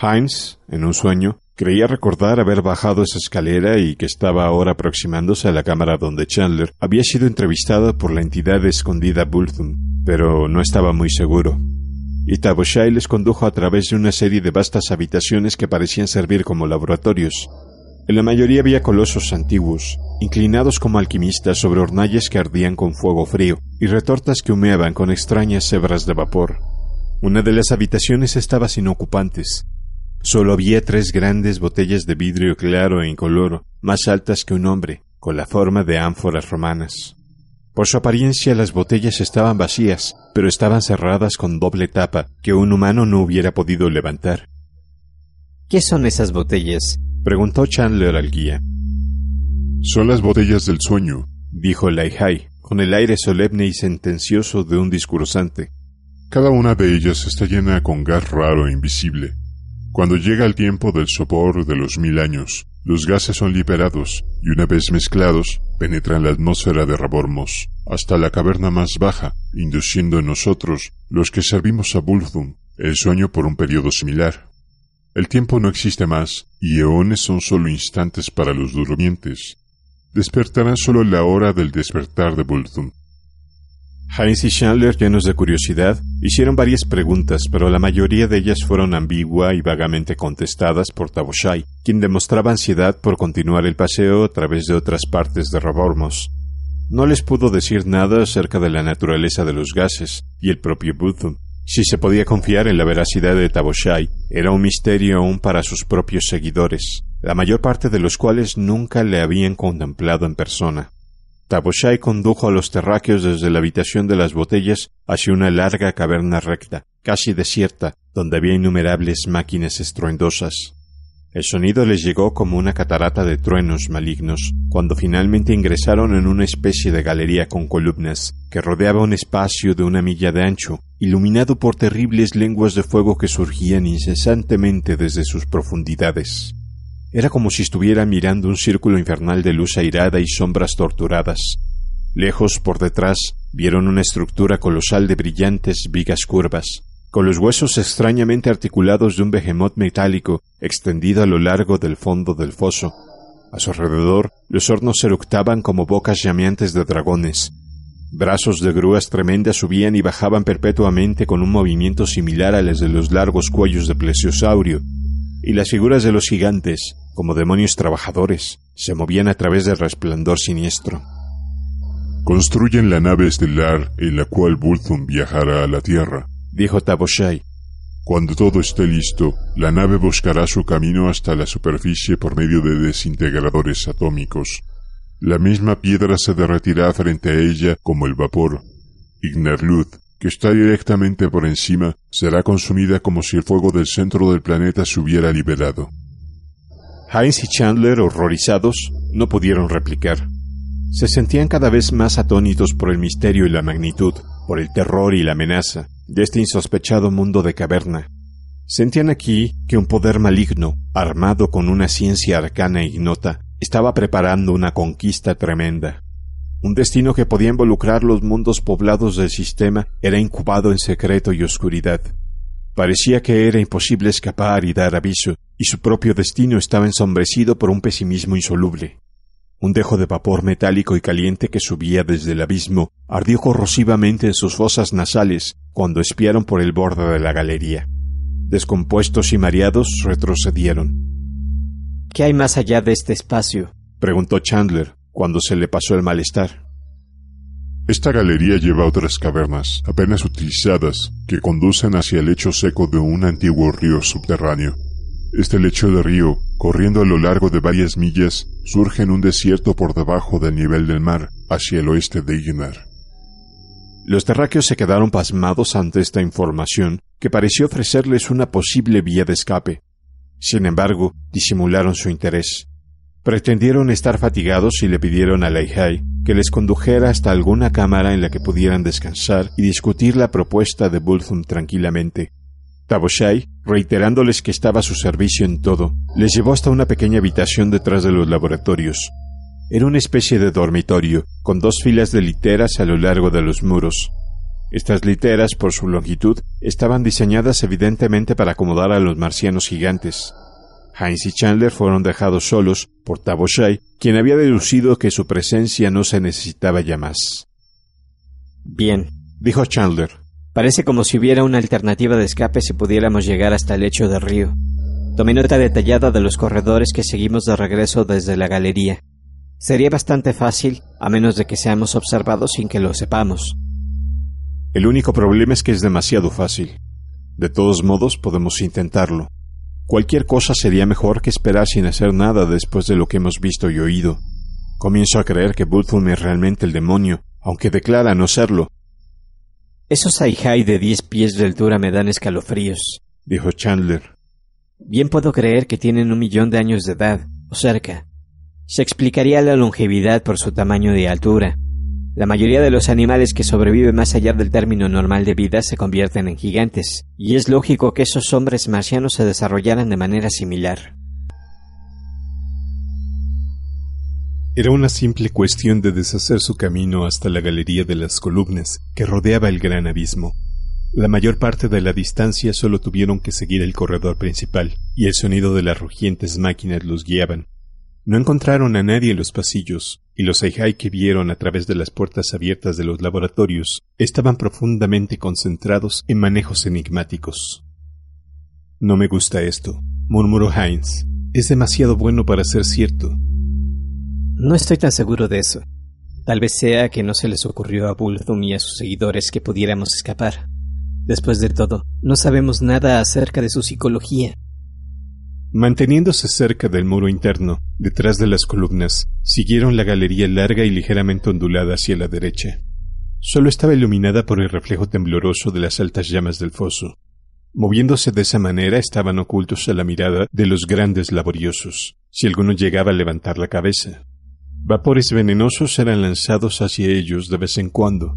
Heinz, en un sueño, creía recordar haber bajado esa escalera y que estaba ahora aproximándose a la cámara donde Chandler había sido entrevistado por la entidad escondida Bultun, pero no estaba muy seguro. Taboshai les condujo a través de una serie de vastas habitaciones que parecían servir como laboratorios. En la mayoría había colosos antiguos, inclinados como alquimistas sobre hornallas que ardían con fuego frío y retortas que humeaban con extrañas cebras de vapor. Una de las habitaciones estaba sin ocupantes. Solo había tres grandes botellas de vidrio claro e incoloro, más altas que un hombre, con la forma de ánforas romanas. Por su apariencia las botellas estaban vacías, pero estaban cerradas con doble tapa que un humano no hubiera podido levantar. ¿Qué son esas botellas? preguntó Chandler al guía. Son las botellas del sueño, dijo Laihai, con el aire solemne y sentencioso de un discursante. Cada una de ellas está llena con gas raro e invisible. Cuando llega el tiempo del sopor de los mil años, los gases son liberados y una vez mezclados, penetran la atmósfera de Rabormos hasta la caverna más baja, induciendo en nosotros, los que servimos a Bulthum, el sueño por un periodo similar. El tiempo no existe más, y eones son solo instantes para los durmientes. Despertará solo la hora del despertar de Bulthum, Heinz y Chandler, llenos de curiosidad, hicieron varias preguntas, pero la mayoría de ellas fueron ambigua y vagamente contestadas por Taboshai, quien demostraba ansiedad por continuar el paseo a través de otras partes de Robormos. No les pudo decir nada acerca de la naturaleza de los gases y el propio Butum. Si se podía confiar en la veracidad de Taboshai, era un misterio aún para sus propios seguidores, la mayor parte de los cuales nunca le habían contemplado en persona. Taboshai condujo a los terráqueos desde la habitación de las botellas hacia una larga caverna recta, casi desierta, donde había innumerables máquinas estruendosas. El sonido les llegó como una catarata de truenos malignos, cuando finalmente ingresaron en una especie de galería con columnas, que rodeaba un espacio de una milla de ancho, iluminado por terribles lenguas de fuego que surgían incesantemente desde sus profundidades. Era como si estuviera mirando un círculo infernal de luz airada y sombras torturadas. Lejos, por detrás, vieron una estructura colosal de brillantes vigas curvas, con los huesos extrañamente articulados de un behemoth metálico extendido a lo largo del fondo del foso. A su alrededor, los hornos eructaban como bocas llameantes de dragones. Brazos de grúas tremendas subían y bajaban perpetuamente con un movimiento similar a los de los largos cuellos de plesiosaurio, y las figuras de los gigantes, como demonios trabajadores, se movían a través del resplandor siniestro. Construyen la nave estelar en la cual Bulthum viajará a la Tierra, dijo Taboshai. Cuando todo esté listo, la nave buscará su camino hasta la superficie por medio de desintegradores atómicos. La misma piedra se derretirá frente a ella como el vapor. Ignarluth, que está directamente por encima, será consumida como si el fuego del centro del planeta se hubiera liberado. Heinz y Chandler, horrorizados, no pudieron replicar. Se sentían cada vez más atónitos por el misterio y la magnitud, por el terror y la amenaza de este insospechado mundo de caverna. Sentían aquí que un poder maligno, armado con una ciencia arcana e ignota, estaba preparando una conquista tremenda. Un destino que podía involucrar los mundos poblados del sistema era incubado en secreto y oscuridad. Parecía que era imposible escapar y dar aviso, y su propio destino estaba ensombrecido por un pesimismo insoluble. Un dejo de vapor metálico y caliente que subía desde el abismo ardió corrosivamente en sus fosas nasales cuando espiaron por el borde de la galería. Descompuestos y mareados, retrocedieron. ¿Qué hay más allá de este espacio? preguntó Chandler cuando se le pasó el malestar. Esta galería lleva otras cavernas, apenas utilizadas, que conducen hacia el lecho seco de un antiguo río subterráneo. Este lecho de río, corriendo a lo largo de varias millas, surge en un desierto por debajo del nivel del mar, hacia el oeste de Ignar. Los terráqueos se quedaron pasmados ante esta información, que pareció ofrecerles una posible vía de escape. Sin embargo, disimularon su interés. Pretendieron estar fatigados y le pidieron a Leihai que les condujera hasta alguna cámara en la que pudieran descansar y discutir la propuesta de Bulthum tranquilamente. Taboshai, reiterándoles que estaba a su servicio en todo, les llevó hasta una pequeña habitación detrás de los laboratorios. Era una especie de dormitorio, con dos filas de literas a lo largo de los muros. Estas literas, por su longitud, estaban diseñadas evidentemente para acomodar a los marcianos gigantes. Heinz y Chandler fueron dejados solos por Taboshai, quien había deducido que su presencia no se necesitaba ya más. Bien, dijo Chandler, Parece como si hubiera una alternativa de escape si pudiéramos llegar hasta el lecho del río. Tomé nota detallada de los corredores que seguimos de regreso desde la galería. Sería bastante fácil, a menos de que seamos observados sin que lo sepamos. El único problema es que es demasiado fácil. De todos modos, podemos intentarlo. Cualquier cosa sería mejor que esperar sin hacer nada después de lo que hemos visto y oído. Comienzo a creer que Bulthum es realmente el demonio, aunque declara no serlo, esos ai-hai de diez pies de altura me dan escalofríos, dijo Chandler. Bien puedo creer que tienen un millón de años de edad, o cerca. Se explicaría la longevidad por su tamaño de altura. La mayoría de los animales que sobreviven más allá del término normal de vida se convierten en gigantes, y es lógico que esos hombres marcianos se desarrollaran de manera similar. Era una simple cuestión de deshacer su camino hasta la galería de las columnas que rodeaba el gran abismo. La mayor parte de la distancia solo tuvieron que seguir el corredor principal, y el sonido de las rugientes máquinas los guiaban. No encontraron a nadie en los pasillos, y los Eijai que vieron a través de las puertas abiertas de los laboratorios estaban profundamente concentrados en manejos enigmáticos. No me gusta esto, murmuró Heinz. Es demasiado bueno para ser cierto. No estoy tan seguro de eso. Tal vez sea que no se les ocurrió a Bulldum y a sus seguidores que pudiéramos escapar. Después de todo, no sabemos nada acerca de su psicología. Manteniéndose cerca del muro interno, detrás de las columnas, siguieron la galería larga y ligeramente ondulada hacia la derecha. Solo estaba iluminada por el reflejo tembloroso de las altas llamas del foso. Moviéndose de esa manera estaban ocultos a la mirada de los grandes laboriosos, si alguno llegaba a levantar la cabeza. Vapores venenosos eran lanzados hacia ellos de vez en cuando.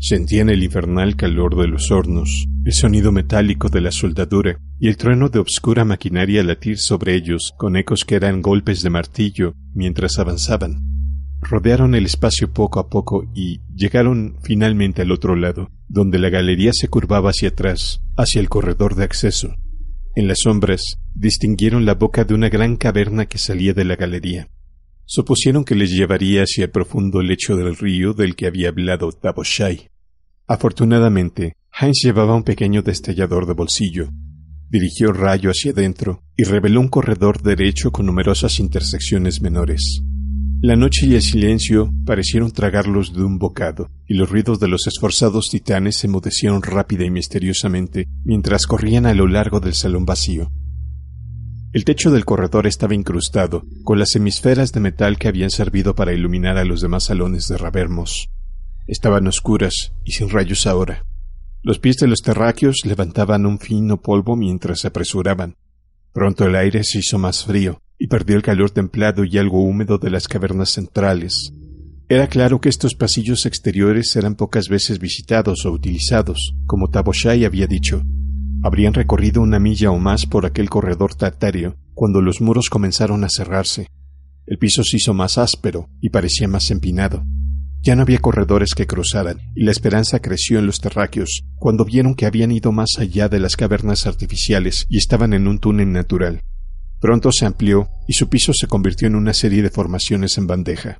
Sentían el infernal calor de los hornos, el sonido metálico de la soldadura y el trueno de obscura maquinaria latir sobre ellos con ecos que eran golpes de martillo mientras avanzaban. Rodearon el espacio poco a poco y llegaron finalmente al otro lado, donde la galería se curvaba hacia atrás, hacia el corredor de acceso. En las sombras distinguieron la boca de una gran caverna que salía de la galería supusieron que les llevaría hacia el profundo lecho del río del que había hablado Taboshai. Afortunadamente, Heinz llevaba un pequeño destellador de bolsillo. Dirigió rayo hacia adentro y reveló un corredor derecho con numerosas intersecciones menores. La noche y el silencio parecieron tragarlos de un bocado, y los ruidos de los esforzados titanes se enmudecieron rápida y misteriosamente mientras corrían a lo largo del salón vacío, el techo del corredor estaba incrustado, con las hemisferas de metal que habían servido para iluminar a los demás salones de Ravermos. Estaban oscuras y sin rayos ahora. Los pies de los terráqueos levantaban un fino polvo mientras se apresuraban. Pronto el aire se hizo más frío y perdió el calor templado y algo húmedo de las cavernas centrales. Era claro que estos pasillos exteriores eran pocas veces visitados o utilizados, como Taboshai había dicho, Habrían recorrido una milla o más por aquel corredor tartario cuando los muros comenzaron a cerrarse. El piso se hizo más áspero y parecía más empinado. Ya no había corredores que cruzaran, y la esperanza creció en los terráqueos cuando vieron que habían ido más allá de las cavernas artificiales y estaban en un túnel natural. Pronto se amplió y su piso se convirtió en una serie de formaciones en bandeja.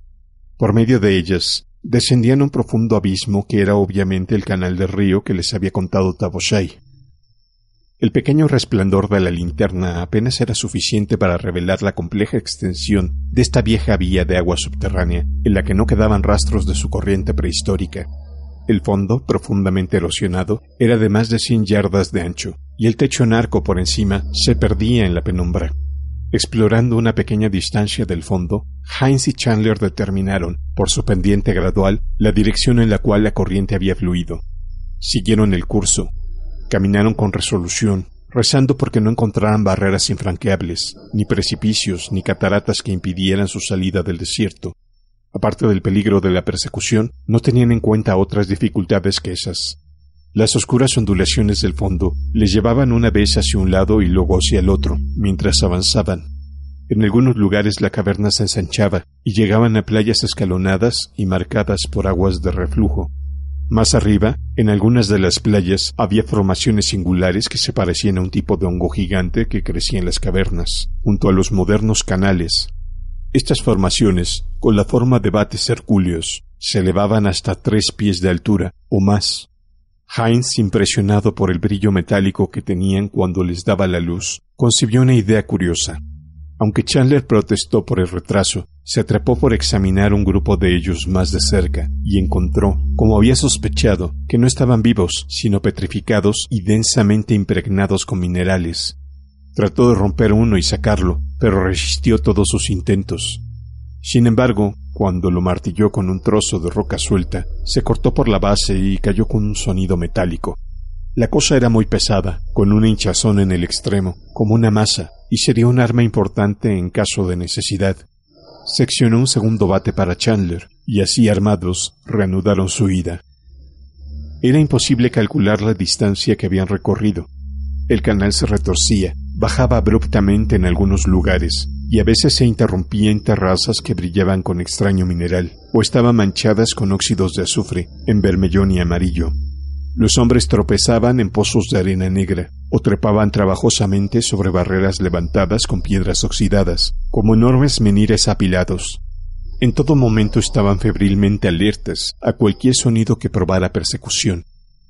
Por medio de ellas, descendían un profundo abismo que era obviamente el canal del río que les había contado Taboshai. El pequeño resplandor de la linterna apenas era suficiente para revelar la compleja extensión de esta vieja vía de agua subterránea, en la que no quedaban rastros de su corriente prehistórica. El fondo, profundamente erosionado, era de más de 100 yardas de ancho, y el techo en arco por encima se perdía en la penumbra. Explorando una pequeña distancia del fondo, Heinz y Chandler determinaron, por su pendiente gradual, la dirección en la cual la corriente había fluido. Siguieron el curso, Caminaron con resolución, rezando porque no encontraran barreras infranqueables, ni precipicios, ni cataratas que impidieran su salida del desierto. Aparte del peligro de la persecución, no tenían en cuenta otras dificultades que esas. Las oscuras ondulaciones del fondo les llevaban una vez hacia un lado y luego hacia el otro, mientras avanzaban. En algunos lugares la caverna se ensanchaba y llegaban a playas escalonadas y marcadas por aguas de reflujo, más arriba, en algunas de las playas, había formaciones singulares que se parecían a un tipo de hongo gigante que crecía en las cavernas, junto a los modernos canales. Estas formaciones, con la forma de bates hercúleos, se elevaban hasta tres pies de altura o más. Heinz, impresionado por el brillo metálico que tenían cuando les daba la luz, concibió una idea curiosa. Aunque Chandler protestó por el retraso, se atrapó por examinar un grupo de ellos más de cerca y encontró, como había sospechado, que no estaban vivos, sino petrificados y densamente impregnados con minerales. Trató de romper uno y sacarlo, pero resistió todos sus intentos. Sin embargo, cuando lo martilló con un trozo de roca suelta, se cortó por la base y cayó con un sonido metálico. La cosa era muy pesada, con un hinchazón en el extremo, como una masa, y sería un arma importante en caso de necesidad. Seccionó un segundo bate para Chandler, y así armados reanudaron su ida. Era imposible calcular la distancia que habían recorrido. El canal se retorcía, bajaba abruptamente en algunos lugares, y a veces se interrumpía en terrazas que brillaban con extraño mineral, o estaban manchadas con óxidos de azufre, en vermellón y amarillo. Los hombres tropezaban en pozos de arena negra o trepaban trabajosamente sobre barreras levantadas con piedras oxidadas, como enormes menires apilados. En todo momento estaban febrilmente alertas a cualquier sonido que probara persecución,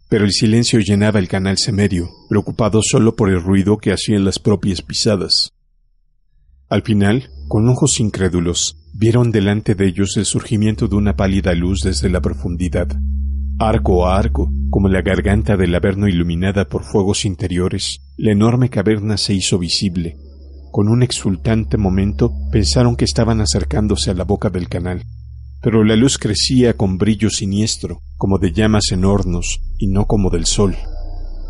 pero el silencio llenaba el canal semerio, preocupado solo por el ruido que hacían las propias pisadas. Al final, con ojos incrédulos, vieron delante de ellos el surgimiento de una pálida luz desde la profundidad, Arco a arco, como la garganta del Averno iluminada por fuegos interiores, la enorme caverna se hizo visible. Con un exultante momento pensaron que estaban acercándose a la boca del canal, pero la luz crecía con brillo siniestro, como de llamas en hornos, y no como del sol.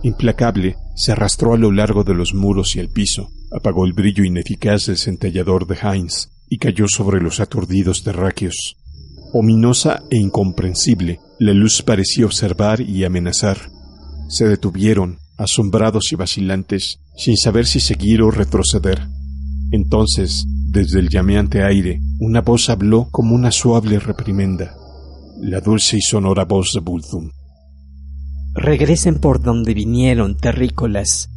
Implacable, se arrastró a lo largo de los muros y el piso, apagó el brillo ineficaz del centellador de Heinz y cayó sobre los aturdidos terráqueos. Ominosa e incomprensible, la luz parecía observar y amenazar. Se detuvieron, asombrados y vacilantes, sin saber si seguir o retroceder. Entonces, desde el llameante aire, una voz habló como una suave reprimenda, la dulce y sonora voz de Bultum Regresen por donde vinieron, terrícolas.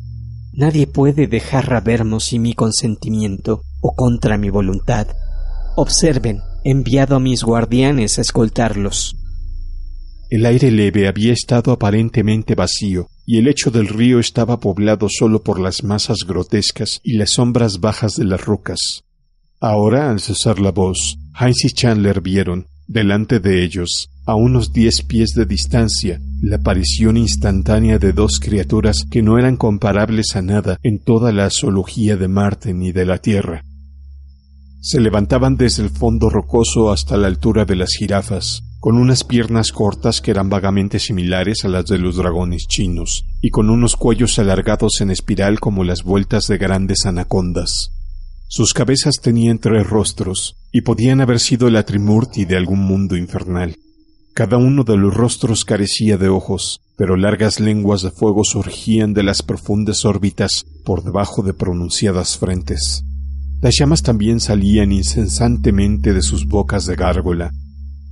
Nadie puede dejar vernos sin mi consentimiento o contra mi voluntad. Observen, enviado a mis guardianes a escoltarlos. El aire leve había estado aparentemente vacío, y el lecho del río estaba poblado solo por las masas grotescas y las sombras bajas de las rocas. Ahora, al cesar la voz, Heinz y Chandler vieron, delante de ellos, a unos diez pies de distancia, la aparición instantánea de dos criaturas que no eran comparables a nada en toda la zoología de Marte ni de la Tierra. Se levantaban desde el fondo rocoso hasta la altura de las jirafas, con unas piernas cortas que eran vagamente similares a las de los dragones chinos, y con unos cuellos alargados en espiral como las vueltas de grandes anacondas. Sus cabezas tenían tres rostros, y podían haber sido la Trimurti de algún mundo infernal. Cada uno de los rostros carecía de ojos, pero largas lenguas de fuego surgían de las profundas órbitas por debajo de pronunciadas frentes. Las llamas también salían incesantemente de sus bocas de gárgola.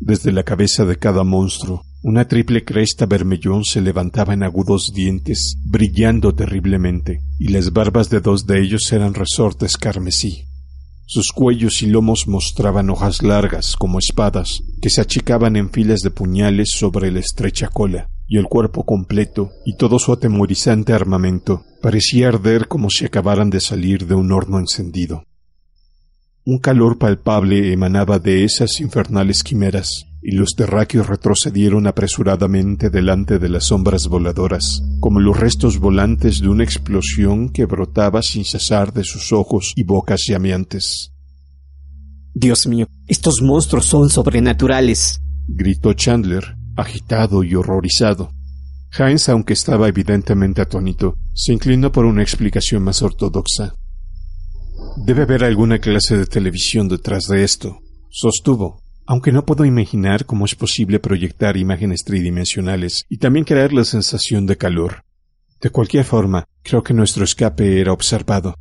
Desde la cabeza de cada monstruo, una triple cresta vermellón se levantaba en agudos dientes, brillando terriblemente, y las barbas de dos de ellos eran resortes carmesí. Sus cuellos y lomos mostraban hojas largas como espadas, que se achicaban en filas de puñales sobre la estrecha cola, y el cuerpo completo y todo su atemorizante armamento parecía arder como si acabaran de salir de un horno encendido. Un calor palpable emanaba de esas infernales quimeras, y los terráqueos retrocedieron apresuradamente delante de las sombras voladoras, como los restos volantes de una explosión que brotaba sin cesar de sus ojos y bocas llameantes. Dios mío, estos monstruos son sobrenaturales, gritó Chandler, agitado y horrorizado. Haines, aunque estaba evidentemente atónito, se inclinó por una explicación más ortodoxa. Debe haber alguna clase de televisión detrás de esto, sostuvo, aunque no puedo imaginar cómo es posible proyectar imágenes tridimensionales y también crear la sensación de calor. De cualquier forma, creo que nuestro escape era observado.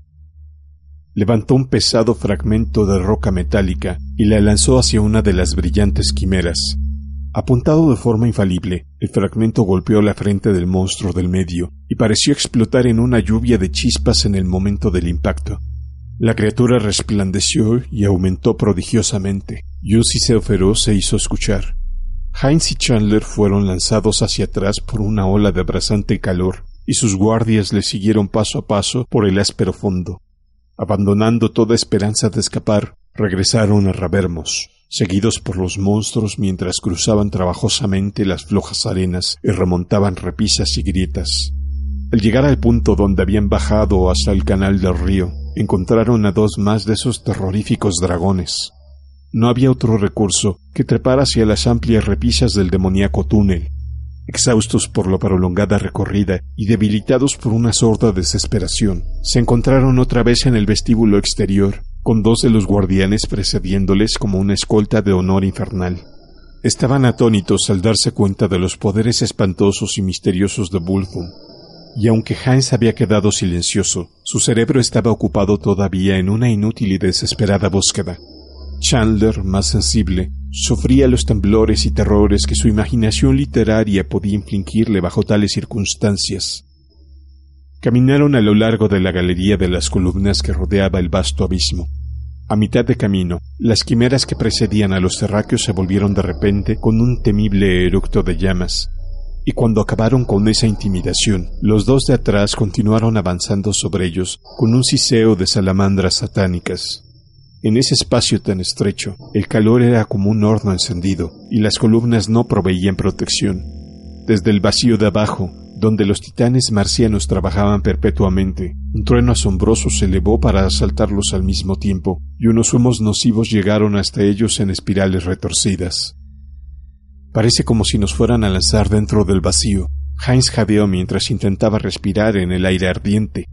Levantó un pesado fragmento de roca metálica y la lanzó hacia una de las brillantes quimeras. Apuntado de forma infalible, el fragmento golpeó la frente del monstruo del medio y pareció explotar en una lluvia de chispas en el momento del impacto. La criatura resplandeció y aumentó prodigiosamente. se oferó, se hizo escuchar. Heinz y Chandler fueron lanzados hacia atrás por una ola de abrasante calor, y sus guardias le siguieron paso a paso por el áspero fondo. Abandonando toda esperanza de escapar, regresaron a Rabermos, seguidos por los monstruos mientras cruzaban trabajosamente las flojas arenas y remontaban repisas y grietas. Al llegar al punto donde habían bajado hasta el canal del río, encontraron a dos más de esos terroríficos dragones. No había otro recurso que trepar hacia las amplias repisas del demoníaco túnel. Exhaustos por la prolongada recorrida y debilitados por una sorda desesperación, se encontraron otra vez en el vestíbulo exterior, con dos de los guardianes precediéndoles como una escolta de honor infernal. Estaban atónitos al darse cuenta de los poderes espantosos y misteriosos de Bulfum, y aunque Heinz había quedado silencioso, su cerebro estaba ocupado todavía en una inútil y desesperada búsqueda. Chandler, más sensible, sufría los temblores y terrores que su imaginación literaria podía infligirle bajo tales circunstancias. Caminaron a lo largo de la galería de las columnas que rodeaba el vasto abismo. A mitad de camino, las quimeras que precedían a los terráqueos se volvieron de repente con un temible eructo de llamas, y cuando acabaron con esa intimidación, los dos de atrás continuaron avanzando sobre ellos con un siseo de salamandras satánicas. En ese espacio tan estrecho, el calor era como un horno encendido y las columnas no proveían protección. Desde el vacío de abajo, donde los titanes marcianos trabajaban perpetuamente, un trueno asombroso se elevó para asaltarlos al mismo tiempo, y unos humos nocivos llegaron hasta ellos en espirales retorcidas. Parece como si nos fueran a lanzar dentro del vacío. Heinz jadeó mientras intentaba respirar en el aire ardiente.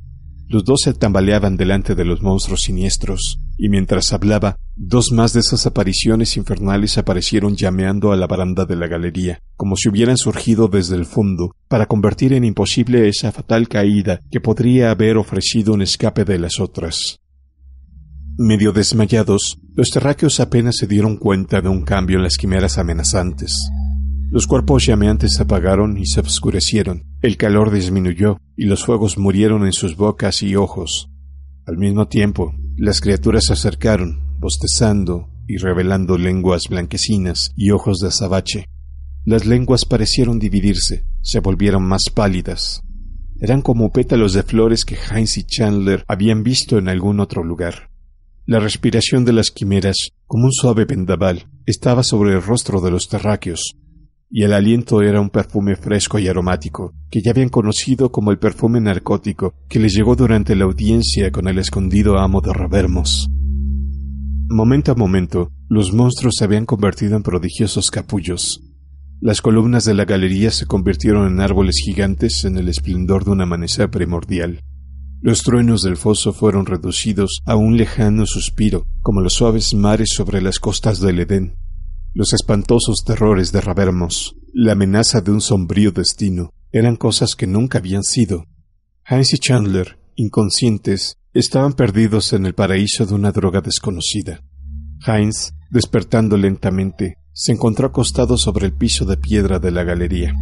Los dos se tambaleaban delante de los monstruos siniestros, y mientras hablaba, dos más de esas apariciones infernales aparecieron llameando a la baranda de la galería, como si hubieran surgido desde el fondo, para convertir en imposible esa fatal caída que podría haber ofrecido un escape de las otras. Medio desmayados, los terráqueos apenas se dieron cuenta de un cambio en las quimeras amenazantes. Los cuerpos llameantes se apagaron y se oscurecieron, el calor disminuyó y los fuegos murieron en sus bocas y ojos. Al mismo tiempo, las criaturas se acercaron, bostezando y revelando lenguas blanquecinas y ojos de azabache. Las lenguas parecieron dividirse, se volvieron más pálidas. Eran como pétalos de flores que Heinz y Chandler habían visto en algún otro lugar. La respiración de las quimeras, como un suave vendaval, estaba sobre el rostro de los terráqueos, y el aliento era un perfume fresco y aromático, que ya habían conocido como el perfume narcótico que les llegó durante la audiencia con el escondido amo de Robermos. Momento a momento, los monstruos se habían convertido en prodigiosos capullos. Las columnas de la galería se convirtieron en árboles gigantes en el esplendor de un amanecer primordial. Los truenos del foso fueron reducidos a un lejano suspiro, como los suaves mares sobre las costas del Edén. Los espantosos terrores de Ravermos, la amenaza de un sombrío destino, eran cosas que nunca habían sido. Heinz y Chandler, inconscientes, estaban perdidos en el paraíso de una droga desconocida. Heinz, despertando lentamente, se encontró acostado sobre el piso de piedra de la galería.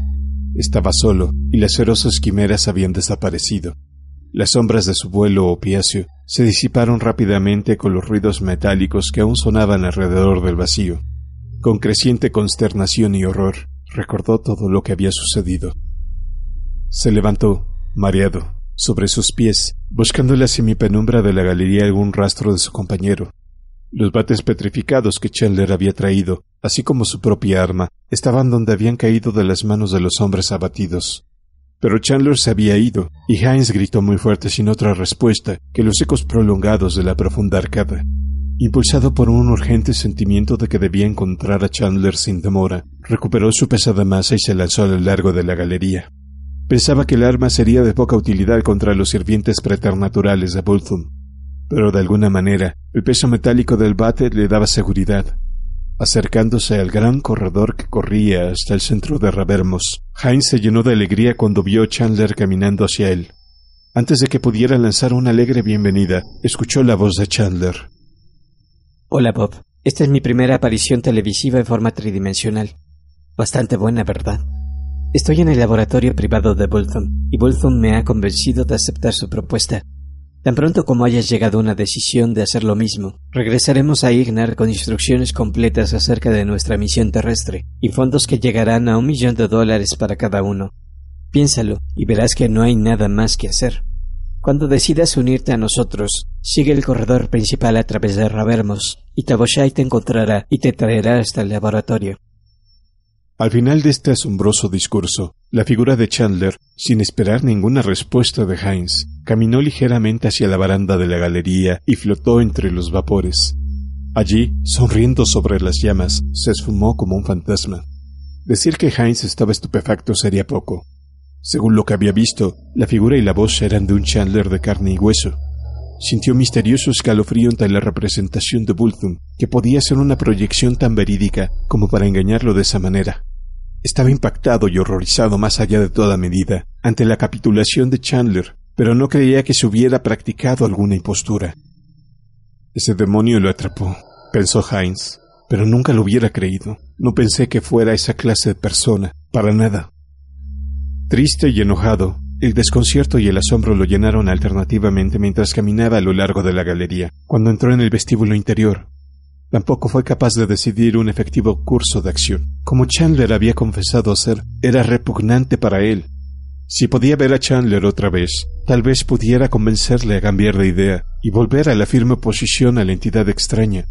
Estaba solo y las feroces quimeras habían desaparecido. Las sombras de su vuelo opiáceo se disiparon rápidamente con los ruidos metálicos que aún sonaban alrededor del vacío. Con creciente consternación y horror, recordó todo lo que había sucedido. Se levantó, mareado, sobre sus pies, buscando en la semipenumbra de la galería algún rastro de su compañero. Los bates petrificados que Chandler había traído, así como su propia arma, estaban donde habían caído de las manos de los hombres abatidos. Pero Chandler se había ido, y Hines gritó muy fuerte sin otra respuesta que los ecos prolongados de la profunda arcada. Impulsado por un urgente sentimiento de que debía encontrar a Chandler sin demora, recuperó su pesada masa y se lanzó a lo largo de la galería. Pensaba que el arma sería de poca utilidad contra los sirvientes preternaturales de Bulthum. pero de alguna manera el peso metálico del bate le daba seguridad, Acercándose al gran corredor que corría hasta el centro de Ravermos, Heinz se llenó de alegría cuando vio a Chandler caminando hacia él. Antes de que pudiera lanzar una alegre bienvenida, escuchó la voz de Chandler. Hola Bob, esta es mi primera aparición televisiva en forma tridimensional. Bastante buena, ¿verdad? Estoy en el laboratorio privado de Bolton, y Bolton me ha convencido de aceptar su propuesta, Tan pronto como hayas llegado a una decisión de hacer lo mismo, regresaremos a Ignar con instrucciones completas acerca de nuestra misión terrestre y fondos que llegarán a un millón de dólares para cada uno. Piénsalo y verás que no hay nada más que hacer. Cuando decidas unirte a nosotros, sigue el corredor principal a través de Ravermos y Taboshai te encontrará y te traerá hasta el laboratorio. Al final de este asombroso discurso, la figura de Chandler, sin esperar ninguna respuesta de Heinz, caminó ligeramente hacia la baranda de la galería y flotó entre los vapores. Allí, sonriendo sobre las llamas, se esfumó como un fantasma. Decir que Heinz estaba estupefacto sería poco. Según lo que había visto, la figura y la voz eran de un Chandler de carne y hueso. Sintió misterioso escalofrío ante la representación de Bultum, que podía ser una proyección tan verídica como para engañarlo de esa manera. Estaba impactado y horrorizado más allá de toda medida ante la capitulación de Chandler, pero no creía que se hubiera practicado alguna impostura. Ese demonio lo atrapó, pensó Heinz, pero nunca lo hubiera creído. No pensé que fuera esa clase de persona, para nada. Triste y enojado, el desconcierto y el asombro lo llenaron alternativamente mientras caminaba a lo largo de la galería. Cuando entró en el vestíbulo interior, Tampoco fue capaz de decidir un efectivo curso de acción. Como Chandler había confesado ser, era repugnante para él. Si podía ver a Chandler otra vez, tal vez pudiera convencerle a cambiar de idea y volver a la firme oposición a la entidad extraña.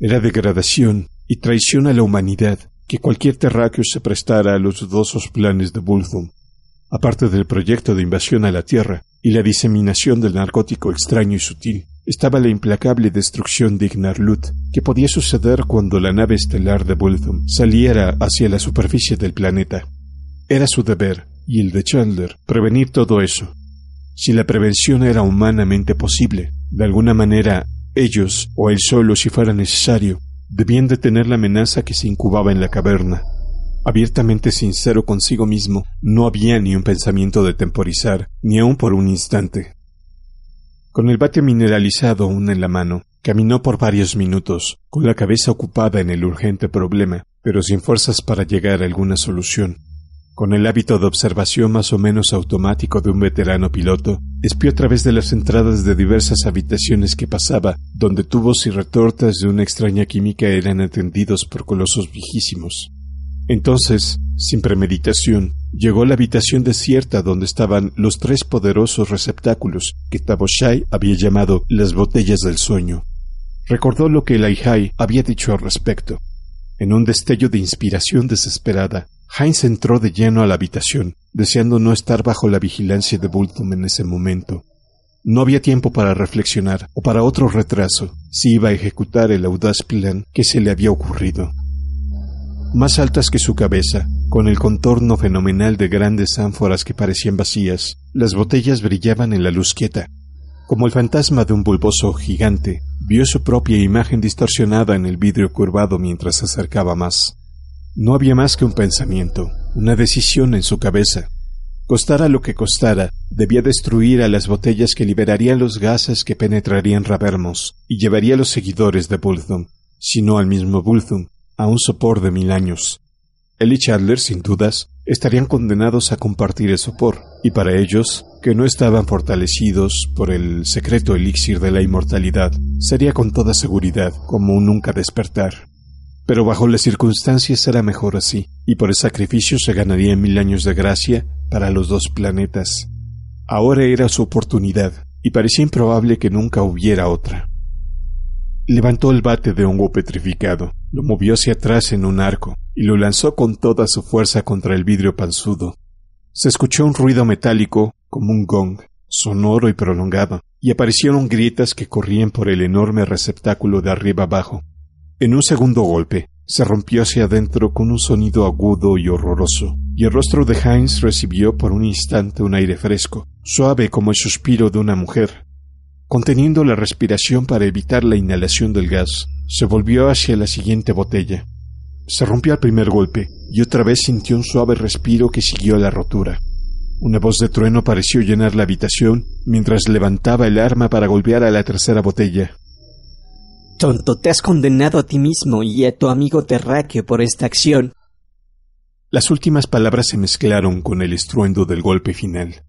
Era degradación y traición a la humanidad que cualquier terráqueo se prestara a los dudosos planes de Bulthum. Aparte del proyecto de invasión a la Tierra y la diseminación del narcótico extraño y sutil, estaba la implacable destrucción de Ignarlut que podía suceder cuando la nave estelar de Bultum saliera hacia la superficie del planeta. Era su deber, y el de Chandler, prevenir todo eso. Si la prevención era humanamente posible, de alguna manera, ellos, o él solo si fuera necesario, debían detener la amenaza que se incubaba en la caverna. Abiertamente sincero consigo mismo, no había ni un pensamiento de temporizar, ni aun por un instante. Con el bate mineralizado aún en la mano, caminó por varios minutos, con la cabeza ocupada en el urgente problema, pero sin fuerzas para llegar a alguna solución. Con el hábito de observación más o menos automático de un veterano piloto, espió a través de las entradas de diversas habitaciones que pasaba, donde tubos y retortas de una extraña química eran atendidos por colosos viejísimos. Entonces, sin premeditación, llegó a la habitación desierta donde estaban los tres poderosos receptáculos que Taboshai había llamado las botellas del sueño. Recordó lo que el había dicho al respecto. En un destello de inspiración desesperada, Heinz entró de lleno a la habitación, deseando no estar bajo la vigilancia de Bultum en ese momento. No había tiempo para reflexionar o para otro retraso si iba a ejecutar el audaz plan que se le había ocurrido más altas que su cabeza, con el contorno fenomenal de grandes ánforas que parecían vacías, las botellas brillaban en la luz quieta. Como el fantasma de un bulboso gigante, vio su propia imagen distorsionada en el vidrio curvado mientras se acercaba más. No había más que un pensamiento, una decisión en su cabeza. Costara lo que costara, debía destruir a las botellas que liberarían los gases que penetrarían Ravermos y llevaría a los seguidores de Bulthum, sino al mismo Bulthum, a un sopor de mil años. Él y Chandler, sin dudas, estarían condenados a compartir el sopor, y para ellos, que no estaban fortalecidos por el secreto elixir de la inmortalidad, sería con toda seguridad como un nunca despertar. Pero bajo las circunstancias era mejor así, y por el sacrificio se ganaría mil años de gracia para los dos planetas. Ahora era su oportunidad, y parecía improbable que nunca hubiera otra. Levantó el bate de hongo petrificado, lo movió hacia atrás en un arco y lo lanzó con toda su fuerza contra el vidrio panzudo. Se escuchó un ruido metálico como un gong, sonoro y prolongado, y aparecieron grietas que corrían por el enorme receptáculo de arriba abajo. En un segundo golpe, se rompió hacia adentro con un sonido agudo y horroroso, y el rostro de Heinz recibió por un instante un aire fresco, suave como el suspiro de una mujer, Conteniendo la respiración para evitar la inhalación del gas, se volvió hacia la siguiente botella. Se rompió al primer golpe y otra vez sintió un suave respiro que siguió la rotura. Una voz de trueno pareció llenar la habitación mientras levantaba el arma para golpear a la tercera botella. Tonto, te has condenado a ti mismo y a tu amigo Terraque por esta acción. Las últimas palabras se mezclaron con el estruendo del golpe final.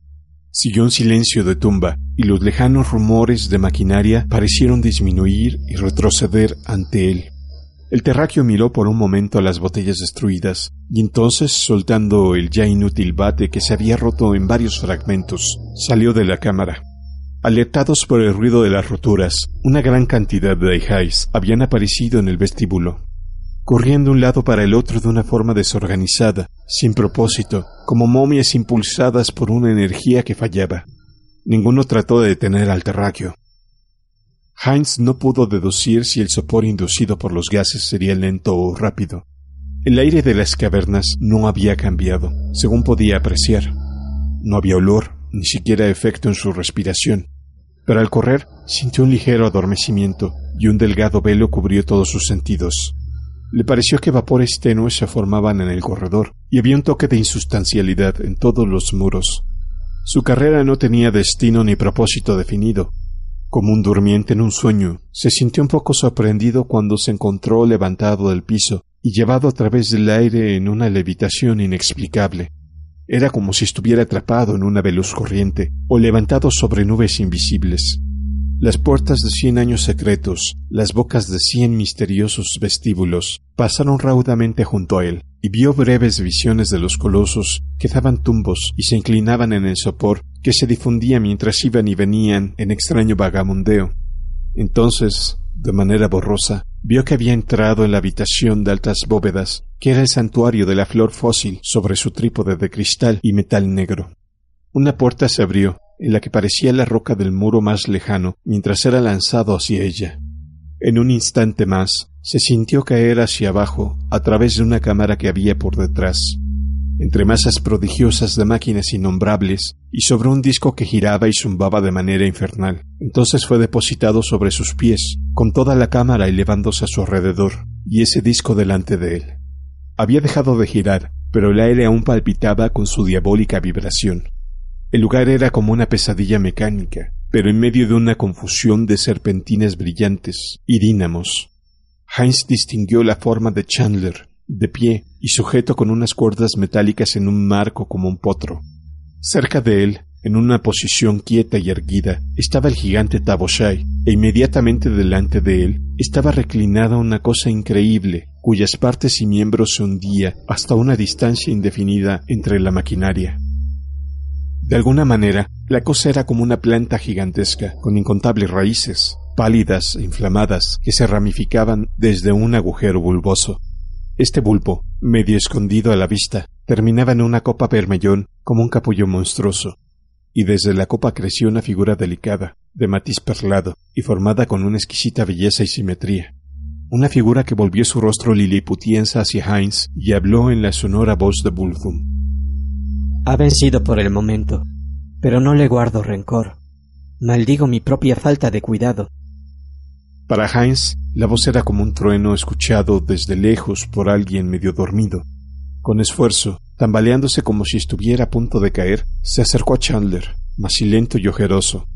Siguió un silencio de tumba, y los lejanos rumores de maquinaria parecieron disminuir y retroceder ante él. El terráqueo miró por un momento a las botellas destruidas, y entonces, soltando el ya inútil bate que se había roto en varios fragmentos, salió de la cámara. Alertados por el ruido de las roturas, una gran cantidad de hais habían aparecido en el vestíbulo. Corriendo de un lado para el otro de una forma desorganizada, sin propósito, como momias impulsadas por una energía que fallaba. Ninguno trató de detener al terráqueo. Heinz no pudo deducir si el sopor inducido por los gases sería lento o rápido. El aire de las cavernas no había cambiado, según podía apreciar. No había olor, ni siquiera efecto en su respiración. Pero al correr sintió un ligero adormecimiento y un delgado velo cubrió todos sus sentidos. Le pareció que vapores tenues se formaban en el corredor, y había un toque de insustancialidad en todos los muros. Su carrera no tenía destino ni propósito definido. Como un durmiente en un sueño, se sintió un poco sorprendido cuando se encontró levantado del piso y llevado a través del aire en una levitación inexplicable. Era como si estuviera atrapado en una veloz corriente o levantado sobre nubes invisibles las puertas de cien años secretos, las bocas de cien misteriosos vestíbulos, pasaron raudamente junto a él, y vio breves visiones de los colosos que daban tumbos y se inclinaban en el sopor que se difundía mientras iban y venían en extraño vagamundeo. Entonces, de manera borrosa, vio que había entrado en la habitación de altas bóvedas, que era el santuario de la flor fósil sobre su trípode de cristal y metal negro. Una puerta se abrió en la que parecía la roca del muro más lejano mientras era lanzado hacia ella. En un instante más, se sintió caer hacia abajo a través de una cámara que había por detrás, entre masas prodigiosas de máquinas innombrables y sobre un disco que giraba y zumbaba de manera infernal. Entonces fue depositado sobre sus pies, con toda la cámara elevándose a su alrededor, y ese disco delante de él. Había dejado de girar, pero el aire aún palpitaba con su diabólica vibración. El lugar era como una pesadilla mecánica, pero en medio de una confusión de serpentinas brillantes y dínamos. Heinz distinguió la forma de Chandler, de pie y sujeto con unas cuerdas metálicas en un marco como un potro. Cerca de él, en una posición quieta y erguida, estaba el gigante Taboshai, e inmediatamente delante de él estaba reclinada una cosa increíble, cuyas partes y miembros se hundía hasta una distancia indefinida entre la maquinaria. De alguna manera, la cosa era como una planta gigantesca, con incontables raíces, pálidas e inflamadas, que se ramificaban desde un agujero bulboso. Este bulbo, medio escondido a la vista, terminaba en una copa vermellón como un capullo monstruoso, y desde la copa creció una figura delicada, de matiz perlado, y formada con una exquisita belleza y simetría. Una figura que volvió su rostro liliputiense hacia Heinz y habló en la sonora voz de Bulfum. Ha vencido por el momento, pero no le guardo rencor. Maldigo mi propia falta de cuidado. Para Heinz, la voz era como un trueno escuchado desde lejos por alguien medio dormido. Con esfuerzo, tambaleándose como si estuviera a punto de caer, se acercó a Chandler, macilento y ojeroso,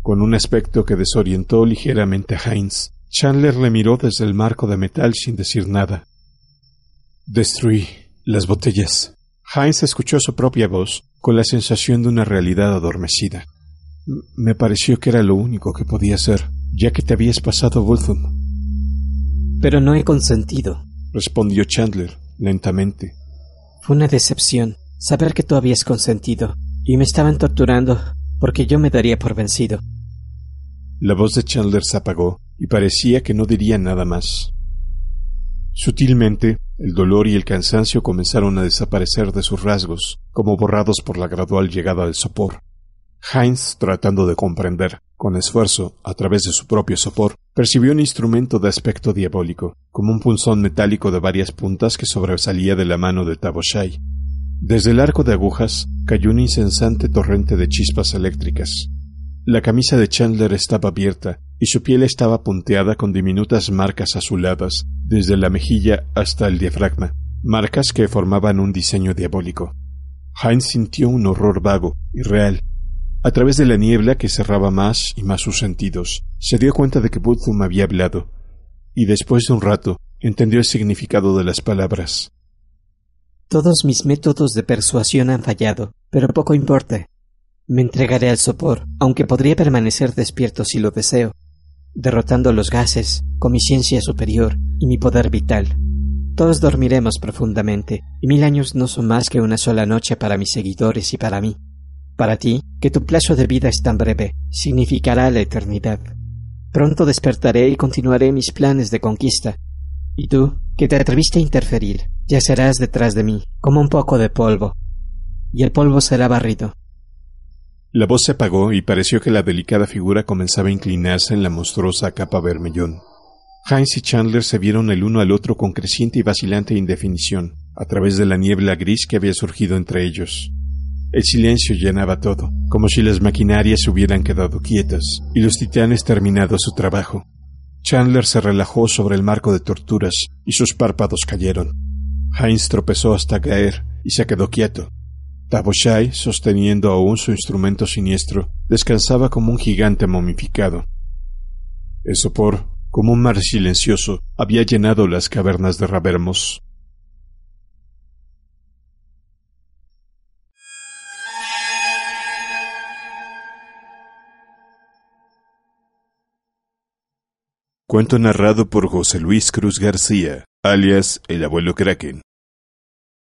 con un aspecto que desorientó ligeramente a Heinz. Chandler le miró desde el marco de metal sin decir nada. Destruí las botellas, Heinz escuchó su propia voz, con la sensación de una realidad adormecida. Me pareció que era lo único que podía hacer, ya que te habías pasado Wolfram. Pero no he consentido, respondió Chandler lentamente. Fue una decepción saber que tú habías consentido, y me estaban torturando, porque yo me daría por vencido. La voz de Chandler se apagó, y parecía que no diría nada más. Sutilmente, el dolor y el cansancio comenzaron a desaparecer de sus rasgos, como borrados por la gradual llegada del sopor. Heinz, tratando de comprender, con esfuerzo, a través de su propio sopor, percibió un instrumento de aspecto diabólico, como un punzón metálico de varias puntas que sobresalía de la mano de Taboshai. Desde el arco de agujas cayó un incesante torrente de chispas eléctricas. La camisa de Chandler estaba abierta y su piel estaba punteada con diminutas marcas azuladas desde la mejilla hasta el diafragma, marcas que formaban un diseño diabólico. Heinz sintió un horror vago y real. A través de la niebla que cerraba más y más sus sentidos, se dio cuenta de que Butzum había hablado, y después de un rato entendió el significado de las palabras. Todos mis métodos de persuasión han fallado, pero poco importa. Me entregaré al sopor, aunque podría permanecer despierto si lo deseo derrotando los gases con mi ciencia superior y mi poder vital. Todos dormiremos profundamente, y mil años no son más que una sola noche para mis seguidores y para mí. Para ti, que tu plazo de vida es tan breve, significará la eternidad. Pronto despertaré y continuaré mis planes de conquista. Y tú, que te atreviste a interferir, ya serás detrás de mí, como un poco de polvo. Y el polvo será barrido, la voz se apagó y pareció que la delicada figura comenzaba a inclinarse en la monstruosa capa vermellón. Heinz y Chandler se vieron el uno al otro con creciente y vacilante indefinición, a través de la niebla gris que había surgido entre ellos. El silencio llenaba todo, como si las maquinarias hubieran quedado quietas y los titanes terminado su trabajo. Chandler se relajó sobre el marco de torturas y sus párpados cayeron. Heinz tropezó hasta caer y se quedó quieto, Tabochai, sosteniendo aún su instrumento siniestro, descansaba como un gigante momificado. El sopor, como un mar silencioso, había llenado las cavernas de Rabermos. Cuento narrado por José Luis Cruz García, alias El Abuelo Kraken.